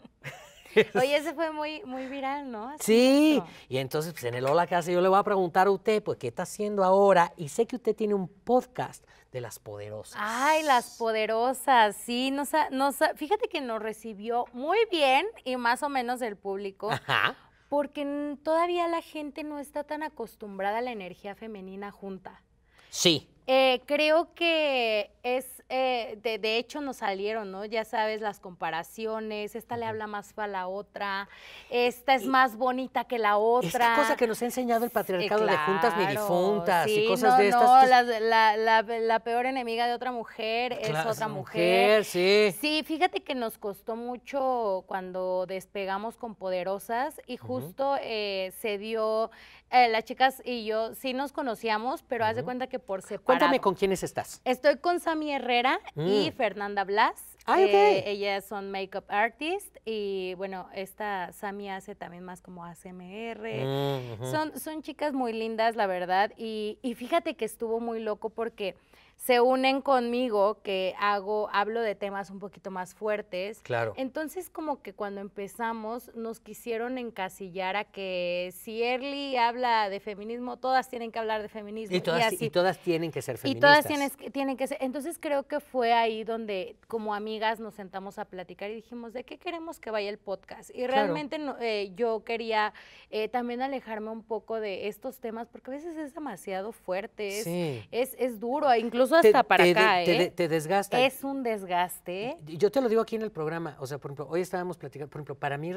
Oye, ese fue muy, muy viral, ¿no? sí, y entonces pues, en el Hola Casa yo le voy a preguntar a usted, pues, ¿qué está haciendo ahora? Y sé que usted tiene un podcast de las poderosas. Ay, las poderosas, sí, nos, no, fíjate que nos recibió muy bien y más o menos el público. Ajá porque todavía la gente no está tan acostumbrada a la energía femenina junta. Sí. Eh, creo que es, eh, de, hecho nos salieron, ¿no? Ya sabes, las comparaciones, esta le habla más a la otra, esta es más bonita que la otra. Es cosa que nos ha enseñado el patriarcado de juntas ni difuntas y cosas de estas. No, la, peor enemiga de otra mujer es otra mujer. Sí, sí fíjate que nos costó mucho cuando despegamos con Poderosas y justo eh, se dio eh, las chicas y yo sí nos conocíamos, pero haz de cuenta que por separado. Cuéntame con quiénes estás. Estoy con Sami Herrera mm. y Fernanda Blas. Ah, eh, ellas son makeup artist y bueno, esta Sami hace también más como ACMR. Mm, son, son chicas muy lindas, la verdad. Y, y fíjate que estuvo muy loco porque se unen conmigo que hago, hablo de temas un poquito más fuertes. Claro. Entonces, como que cuando empezamos, nos quisieron encasillar a que si Early habla de feminismo, todas tienen que hablar de feminismo. Y todas, y todas tienen que ser feministas. Y todas tienen que ser. Entonces, creo que fue ahí donde, como amigas, nos sentamos a platicar y dijimos, ¿de qué queremos que vaya el podcast? Y realmente eh, yo quería eh, también alejarme un poco de estos temas, porque a veces es demasiado fuerte, es, es duro, incluso incluso hasta para acá, te, ¿eh? desgasta. Es un desgaste. Yo te lo digo aquí en el programa, o sea, por ejemplo, hoy estábamos platicando, por ejemplo, para mí,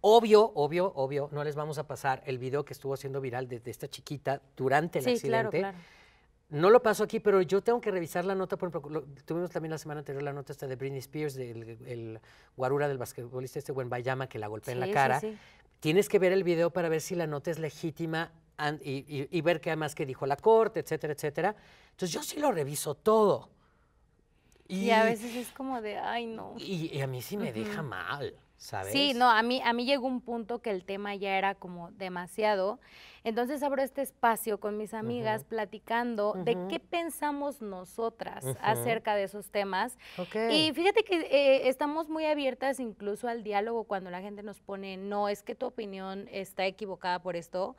obvio, obvio, obvio, no les vamos a pasar el video que estuvo haciendo viral desde esta chiquita durante el accidente. No lo paso aquí, pero yo tengo que revisar la nota, por ejemplo, tuvimos también la semana anterior la nota esta de Britney Spears, del guarura del basquetbolista este buen Bayama que la golpea en la cara. Tienes que ver el video para ver si la nota es legítima y, ver qué además que dijo la corte, etcétera, etcétera. Entonces yo sí lo reviso todo. Y, a veces es como de, ay, no. Y, a mí sí me deja mal, ¿sabes? Sí, no, a mí, a mí llegó un punto que el tema ya era como demasiado entonces abro este espacio con mis amigas platicando de qué pensamos nosotras acerca de esos temas. Y fíjate que eh, estamos muy abiertas incluso al diálogo cuando la gente nos pone, no, es que tu opinión está equivocada por esto.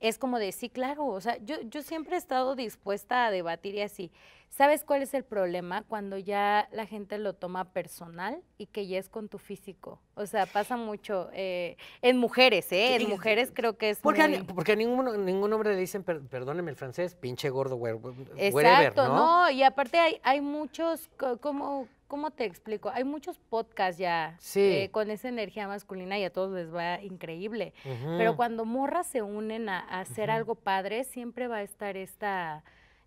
Es como de, sí, claro, o sea, yo, yo siempre he estado dispuesta a debatir y así. ¿Sabes cuál es el problema? Cuando ya la gente lo toma personal y que ya es con tu físico. O sea, pasa mucho eh, en mujeres, ¿eh? En mujeres creo que es porque porque ningún, hombre le dicen, perdónenme el francés, pinche gordo, güey. Exacto, ¿no? y aparte hay, hay muchos, como... ¿Cómo te explico? Hay muchos podcasts ya eh, con esa energía masculina y a todos les va increíble. Pero cuando morras se unen a, hacer algo padre, siempre va a estar esta,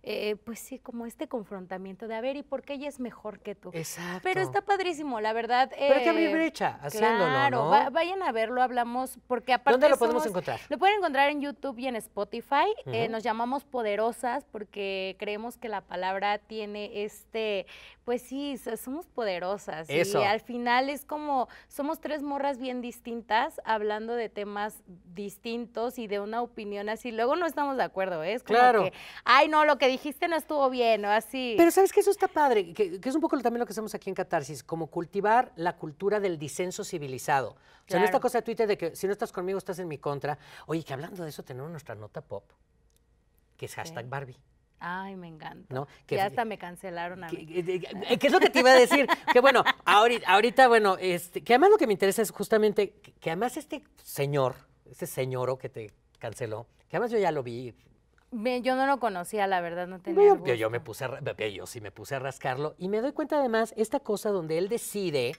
eh, pues sí, como este confrontamiento de a ver, ¿y por qué ella es mejor que tú? Exacto. Pero está padrísimo, la verdad. Pero hay que abrir brecha eh, haciéndolo, claro, ¿no? vayan a verlo, hablamos, porque aparte ¿Dónde lo podemos encontrar? Lo pueden encontrar en YouTube y en Spotify. Eh, nos llamamos Poderosas porque creemos que la palabra tiene este, pues sí, somos poderosas. Y al final es como, somos tres morras bien distintas, hablando de temas distintos y de una opinión así. Luego no estamos de acuerdo, Es claro. Que, ay, no, lo que dijiste no estuvo bien, o así. Pero sabes que eso está padre, que, es un poco también lo que hacemos aquí en Catarsis, como cultivar la cultura del disenso civilizado. O sea, no esta cosa de Twitter de que si no estás conmigo, estás en mi contra. Oye, que hablando de eso, tenemos nuestra nota pop, que es hashtag Barbie. Ay, me encanta. ¿No? Que, ya hasta me cancelaron a mí. Eh, ¿Qué es lo que te iba a decir? que bueno, ahorita, bueno, este, que además lo que me interesa es justamente que, además este señor, este señoro que te canceló, que además yo ya lo vi yo no lo conocía, la verdad, no tenía. Yo, yo, me puse, yo sí me puse a rascarlo y me doy cuenta además esta cosa donde él decide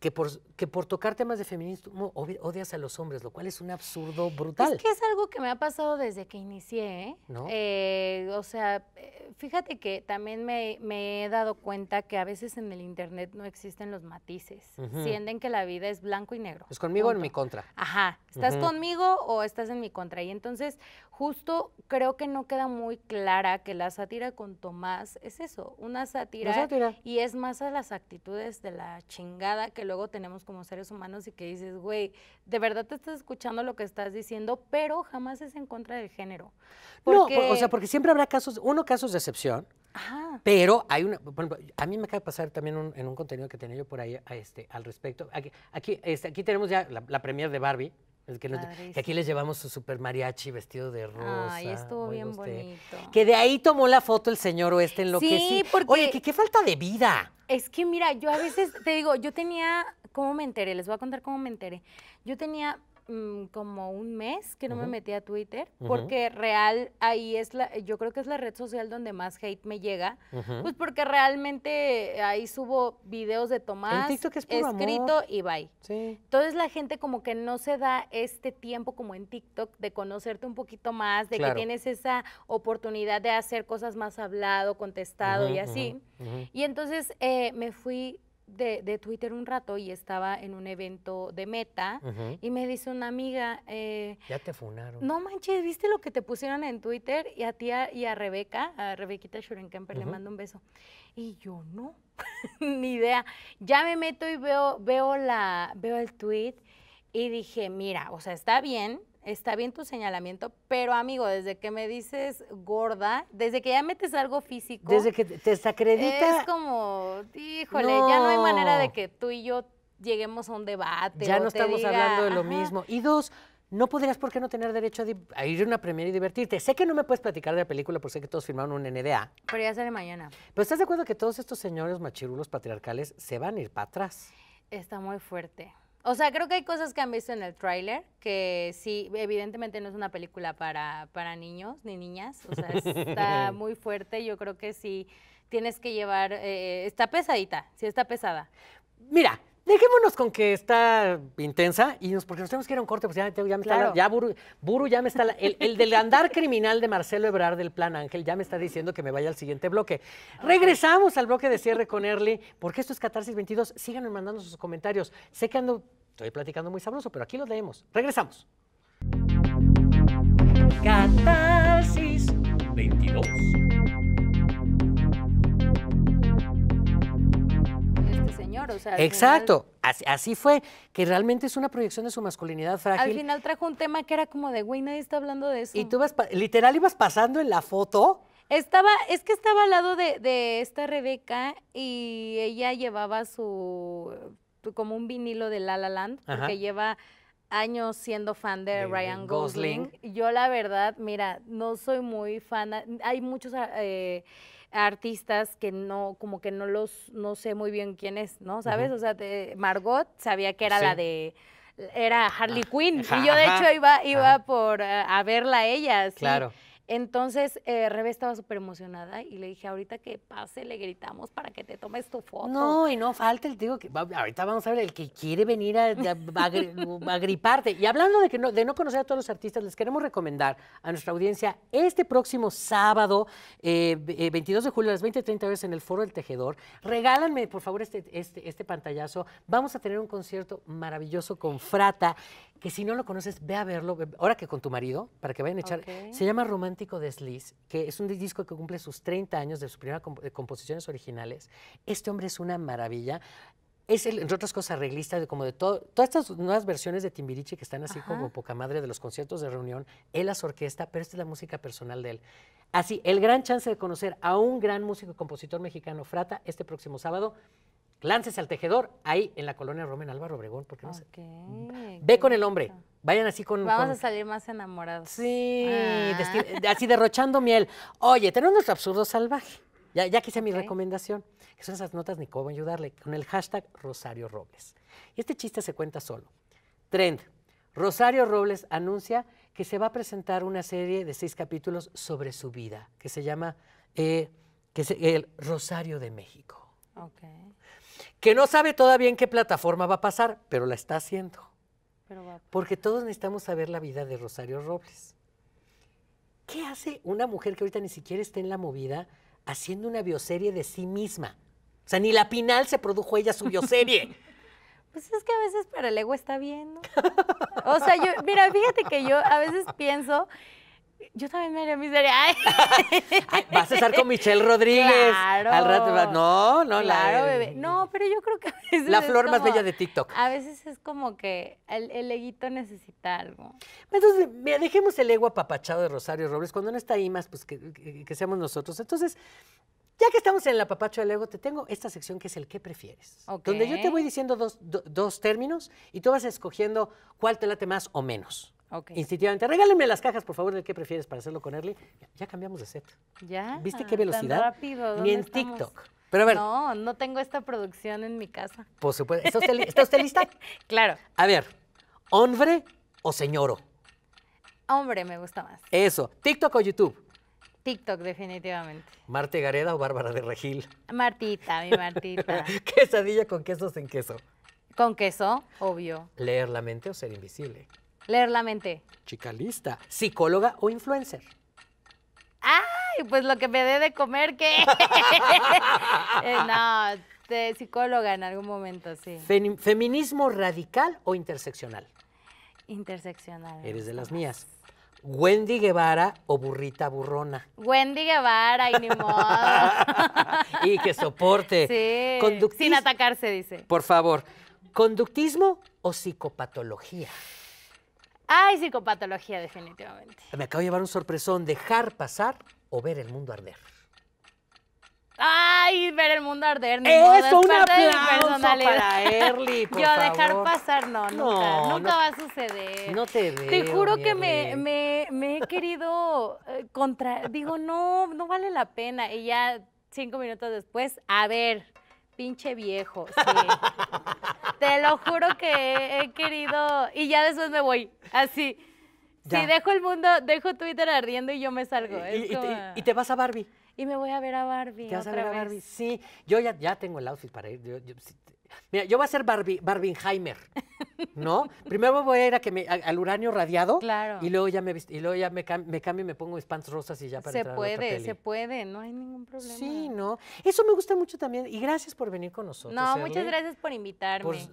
que por, que por tocar temas de feminismo odias a los hombres, lo cual es un absurdo brutal. Es que es algo que me ha pasado desde que inicié. ¿eh? ¿No? Eh, o sea, eh, fíjate que también me, he dado cuenta que a veces en el Internet no existen los matices. Sienten que la vida es blanco y negro. ¿Es conmigo o en mi contra? Ajá. ¿Estás conmigo o estás en mi contra? Y entonces, justo creo que no queda muy clara que la sátira con Tomás es eso, una sátira. Una sátira. Y es más a las actitudes de la chingada que luego tenemos como seres humanos y que dices, güey, de verdad te estás escuchando lo que estás diciendo, pero jamás es en contra del género. No, o sea, porque siempre habrá casos, uno, casos de excepción, pero hay una, bueno, a mí me acaba de pasar también en un contenido que tenía yo por ahí este, al respecto. Aquí, aquí, este, aquí tenemos ya la, la premier de Barbie, que, aquí les llevamos su super mariachi vestido de rosa. Ay, estuvo bien bonito. Que de ahí tomó la foto el señor oeste en lo que sí. Oye, que qué falta de vida. Es que mira, yo a veces te digo, yo tenía, ¿cómo me enteré? Les voy a contar cómo me enteré. Yo tenía Mm, como un mes que no me metí a Twitter, porque real ahí es la, yo creo que es la red social donde más hate me llega, pues porque realmente ahí subo videos de Tomás, es escrito y bye. Entonces la gente como que no se da este tiempo como en TikTok de conocerte un poquito más, de que tienes esa oportunidad de hacer cosas más hablado, contestado y así. Y entonces eh, me fui de, de, Twitter un rato y estaba en un evento de meta y me dice una amiga... Eh, ya te funaron. No manches, ¿viste lo que te pusieron en Twitter? Y a ti y a Rebeca, a Rebequita Schurenkemper, le mando un beso. Y yo no, ni idea. Ya me meto y veo, veo, la, veo el tweet y dije, mira, o sea, está bien, Está bien tu señalamiento, pero amigo, desde que me dices gorda, desde que ya metes algo físico. Desde que te desacredita. Es como, híjole, ya no hay manera de que tú y yo lleguemos a un debate. Ya no estamos hablando de lo mismo. Y dos, no podrías por qué no tener derecho a, ir a una premiere y divertirte. Sé que no me puedes platicar de la película porque sé que todos firmaron un NDA. Pero ya sale mañana. Pero ¿estás de acuerdo que todos estos señores machirulos patriarcales se van a ir para atrás? Está muy fuerte. O sea, creo que hay cosas que han visto en el tráiler que sí, evidentemente no es una película para, niños ni niñas. O sea, está muy fuerte. Yo creo que sí tienes que llevar. Eh, eh, está pesadita, sí está pesada. Mira, Dejémonos con que está intensa y nos, porque nos tenemos que ir a un corte, pues ya, me está. Buru, ya me está. el, el, del andar criminal de Marcelo Ebrard del Plan Ángel ya me está diciendo que me vaya al siguiente bloque. Regresamos al bloque de cierre con Early, porque esto es Catarsis 22. síganme mandando sus comentarios. Sé que ando. Estoy platicando muy sabroso, pero aquí lo leemos. Regresamos. Catarsis 22. Exacto, así, fue, que realmente es una proyección de su masculinidad frágil. Al final trajo un tema que era como de, güey, nadie está hablando de eso. Y tú vas, literal, ibas pasando en la foto. Estaba, es que estaba al lado de, esta Rebeca y ella llevaba su, como un vinilo de La La Land, que porque lleva años siendo fan de, Ryan Gosling. Yo la verdad, mira, no soy muy fan, hay muchos... Ah, eh, artistas que no, como que no los, no sé muy bien quién es, ¿no? ¿Sabes? O sea, de Margot sabía que era la de era Harley ah, Quinn. y yo de hecho iba, iba por eh, a verla a ella. Claro. Entonces, eh, Rebe estaba súper emocionada y le dije, ahorita que pase, le gritamos para que te tomes tu foto. No, y no falta el, digo, que ahorita vamos a ver el que quiere venir a, agriparte griparte. Y hablando de, que no, de no conocer a todos los artistas, les queremos recomendar a nuestra audiencia este próximo sábado, 22 eh, eh, de julio, a las 20.30 horas en el Foro del Tejedor. Regálanme, por favor, este, este, este pantallazo. Vamos a tener un concierto maravilloso con Frata que si no lo conoces, ve a verlo, ahora que con tu marido, para que vayan a echar. Se llama Romántico de Sliz, que es un disco que cumple sus 30 años de sus primeras composiciones originales. Este hombre es una maravilla. Es, entre otras cosas, arreglista de como de todo, todas estas nuevas versiones de Timbiriche que están así como poca madre de los conciertos de reunión, él las orquesta, pero esta es la música personal de él. Así, el gran chance de conocer a un gran músico y compositor mexicano, Frata, este próximo sábado, Láncese al tejedor ahí en la colonia Romén Álvaro Obregón, porque no sé. Mm. Ve con el hombre. Vayan así con. Vamos a salir más enamorados. Sí, ah. así derrochando miel. Oye, tenemos nuestro absurdo salvaje. Ya, ya que mi recomendación, que son esas notas ni cómo ayudarle, con el hashtag Rosario Robles. Y este chiste se cuenta solo. Trend. Rosario Robles anuncia que se va a presentar una serie de seis capítulos sobre su vida, que se llama eh, que es El Rosario de México. Okay que no sabe todavía en qué plataforma va a pasar, pero la está haciendo. Porque todos necesitamos saber la vida de Rosario Robles. ¿Qué hace una mujer que ahorita ni siquiera está en la movida haciendo una bioserie de sí misma? O sea, ni la Pinal se produjo ella su bioserie. Pues es que a veces para el ego está bien, O sea, yo, mira, fíjate que yo a veces pienso yo también me haría miseria. Vas a estar con Michelle Rodríguez. Claro. Al rato. No, no, claro, la. No, pero yo creo que a veces. La flor más bella de TikTok. A veces es como que el, el eguito necesita algo. Entonces, dejemos el ego apapachado de Rosario Robles. Cuando no está ahí más, pues que, seamos nosotros. Entonces, ya que estamos en el apapacho del ego, te tengo esta sección que es el que prefieres. Donde yo te voy diciendo dos términos y tú vas escogiendo cuál te late más o menos. Okay. Instintivamente, regálenme las cajas, por favor, ¿de qué prefieres para hacerlo con Early. Ya, cambiamos de set. ¿Ya? ¿Viste qué velocidad? Ni en TikTok. Pero a No, no tengo esta producción en mi casa. Por supuesto. ¿Está usted, lista? claro. A ver, ¿hombre o señoro? Hombre, me gusta más. Eso. ¿TikTok o YouTube? TikTok, definitivamente. ¿Marte Gareda o Bárbara de Regil? Martita, mi Martita. ¿Quesadilla con quesos en queso? Con queso, obvio. ¿Leer la mente o ser invisible? Leer la mente. Chicalista, ¿Psicóloga o influencer? Ay, pues lo que me dé de comer, ¿qué? Eh, no, psicóloga en algún momento, sí. ¿Feminismo radical o interseccional? Interseccional. Eres de las mías. Wendy Guevara o burrita burrona. Wendy Guevara, y ni modo. y que soporte. Sí. Sin atacarse, dice. Por favor. ¿Conductismo o psicopatología? Ay, psicopatología, definitivamente. Me acabo de llevar un sorpresón. Dejar pasar o ver el mundo arder. Ay, ver el mundo arder. Ni Eso, un aplauso para Yo dejar pasar, no, nunca, nunca va a suceder. No te veo. Te juro que me, he querido eh, contra, digo, no, no vale la pena. Y ya cinco minutos después, a ver, pinche viejo, sí. Te lo juro que he, querido. Y ya después me voy. Así. Si dejo el mundo, dejo Twitter ardiendo y yo me salgo. Y, te vas a Barbie. Y me voy a ver a Barbie. Te vas a ver a Barbie. Sí, yo ya, ya tengo el outfit para ir. Mira, yo voy a ser Barbie, ¿no? Primero voy a ir a que me, al uranio radiado. Claro. Y luego ya me y luego ya me, me cambio y me pongo mis pants rosas y ya para se entrar puede, a Se puede, no hay ningún problema. Sí, ¿no? Eso me gusta mucho también. Y gracias por venir con nosotros. No, ¿eh, muchas gracias por invitarme.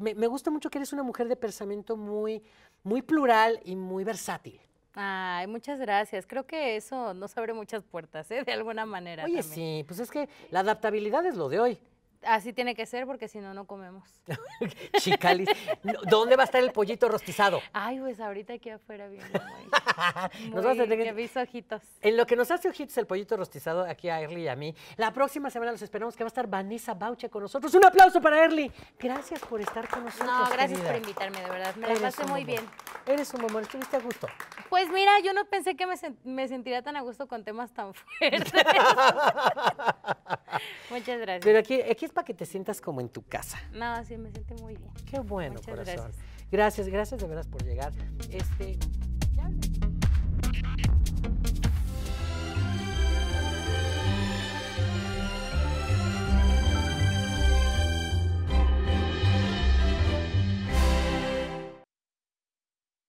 me, gusta mucho que eres una mujer de pensamiento muy, muy plural y muy versátil. Ay, muchas gracias. Creo que eso nos abre muchas puertas, ¿eh? De alguna manera. Oye, sí, pues es que la adaptabilidad es lo de hoy. Así tiene que ser porque si no, no comemos. Chicalis. ¿Dónde va a estar el pollito rostizado? Ay, pues ahorita aquí afuera viendo. nos vas a tener que... En lo que nos hace ojitos el pollito rostizado aquí a Erly y a mí. La próxima semana los esperamos que va a estar Vanessa Baucha con nosotros. Un aplauso para Erly. Gracias por estar con nosotros. No, gracias por invitarme, de verdad. Me la pasé muy bien. Eres un amor. ¿Estuviste a gusto? Pues mira, yo no pensé que me, me sentiría tan a gusto con temas tan fuertes. Muchas gracias. Pero aquí, aquí para que te sientas como en tu casa. No, sí, me siento muy bien. Qué bueno, corazón. Gracias. gracias, gracias de veras por llegar. Este,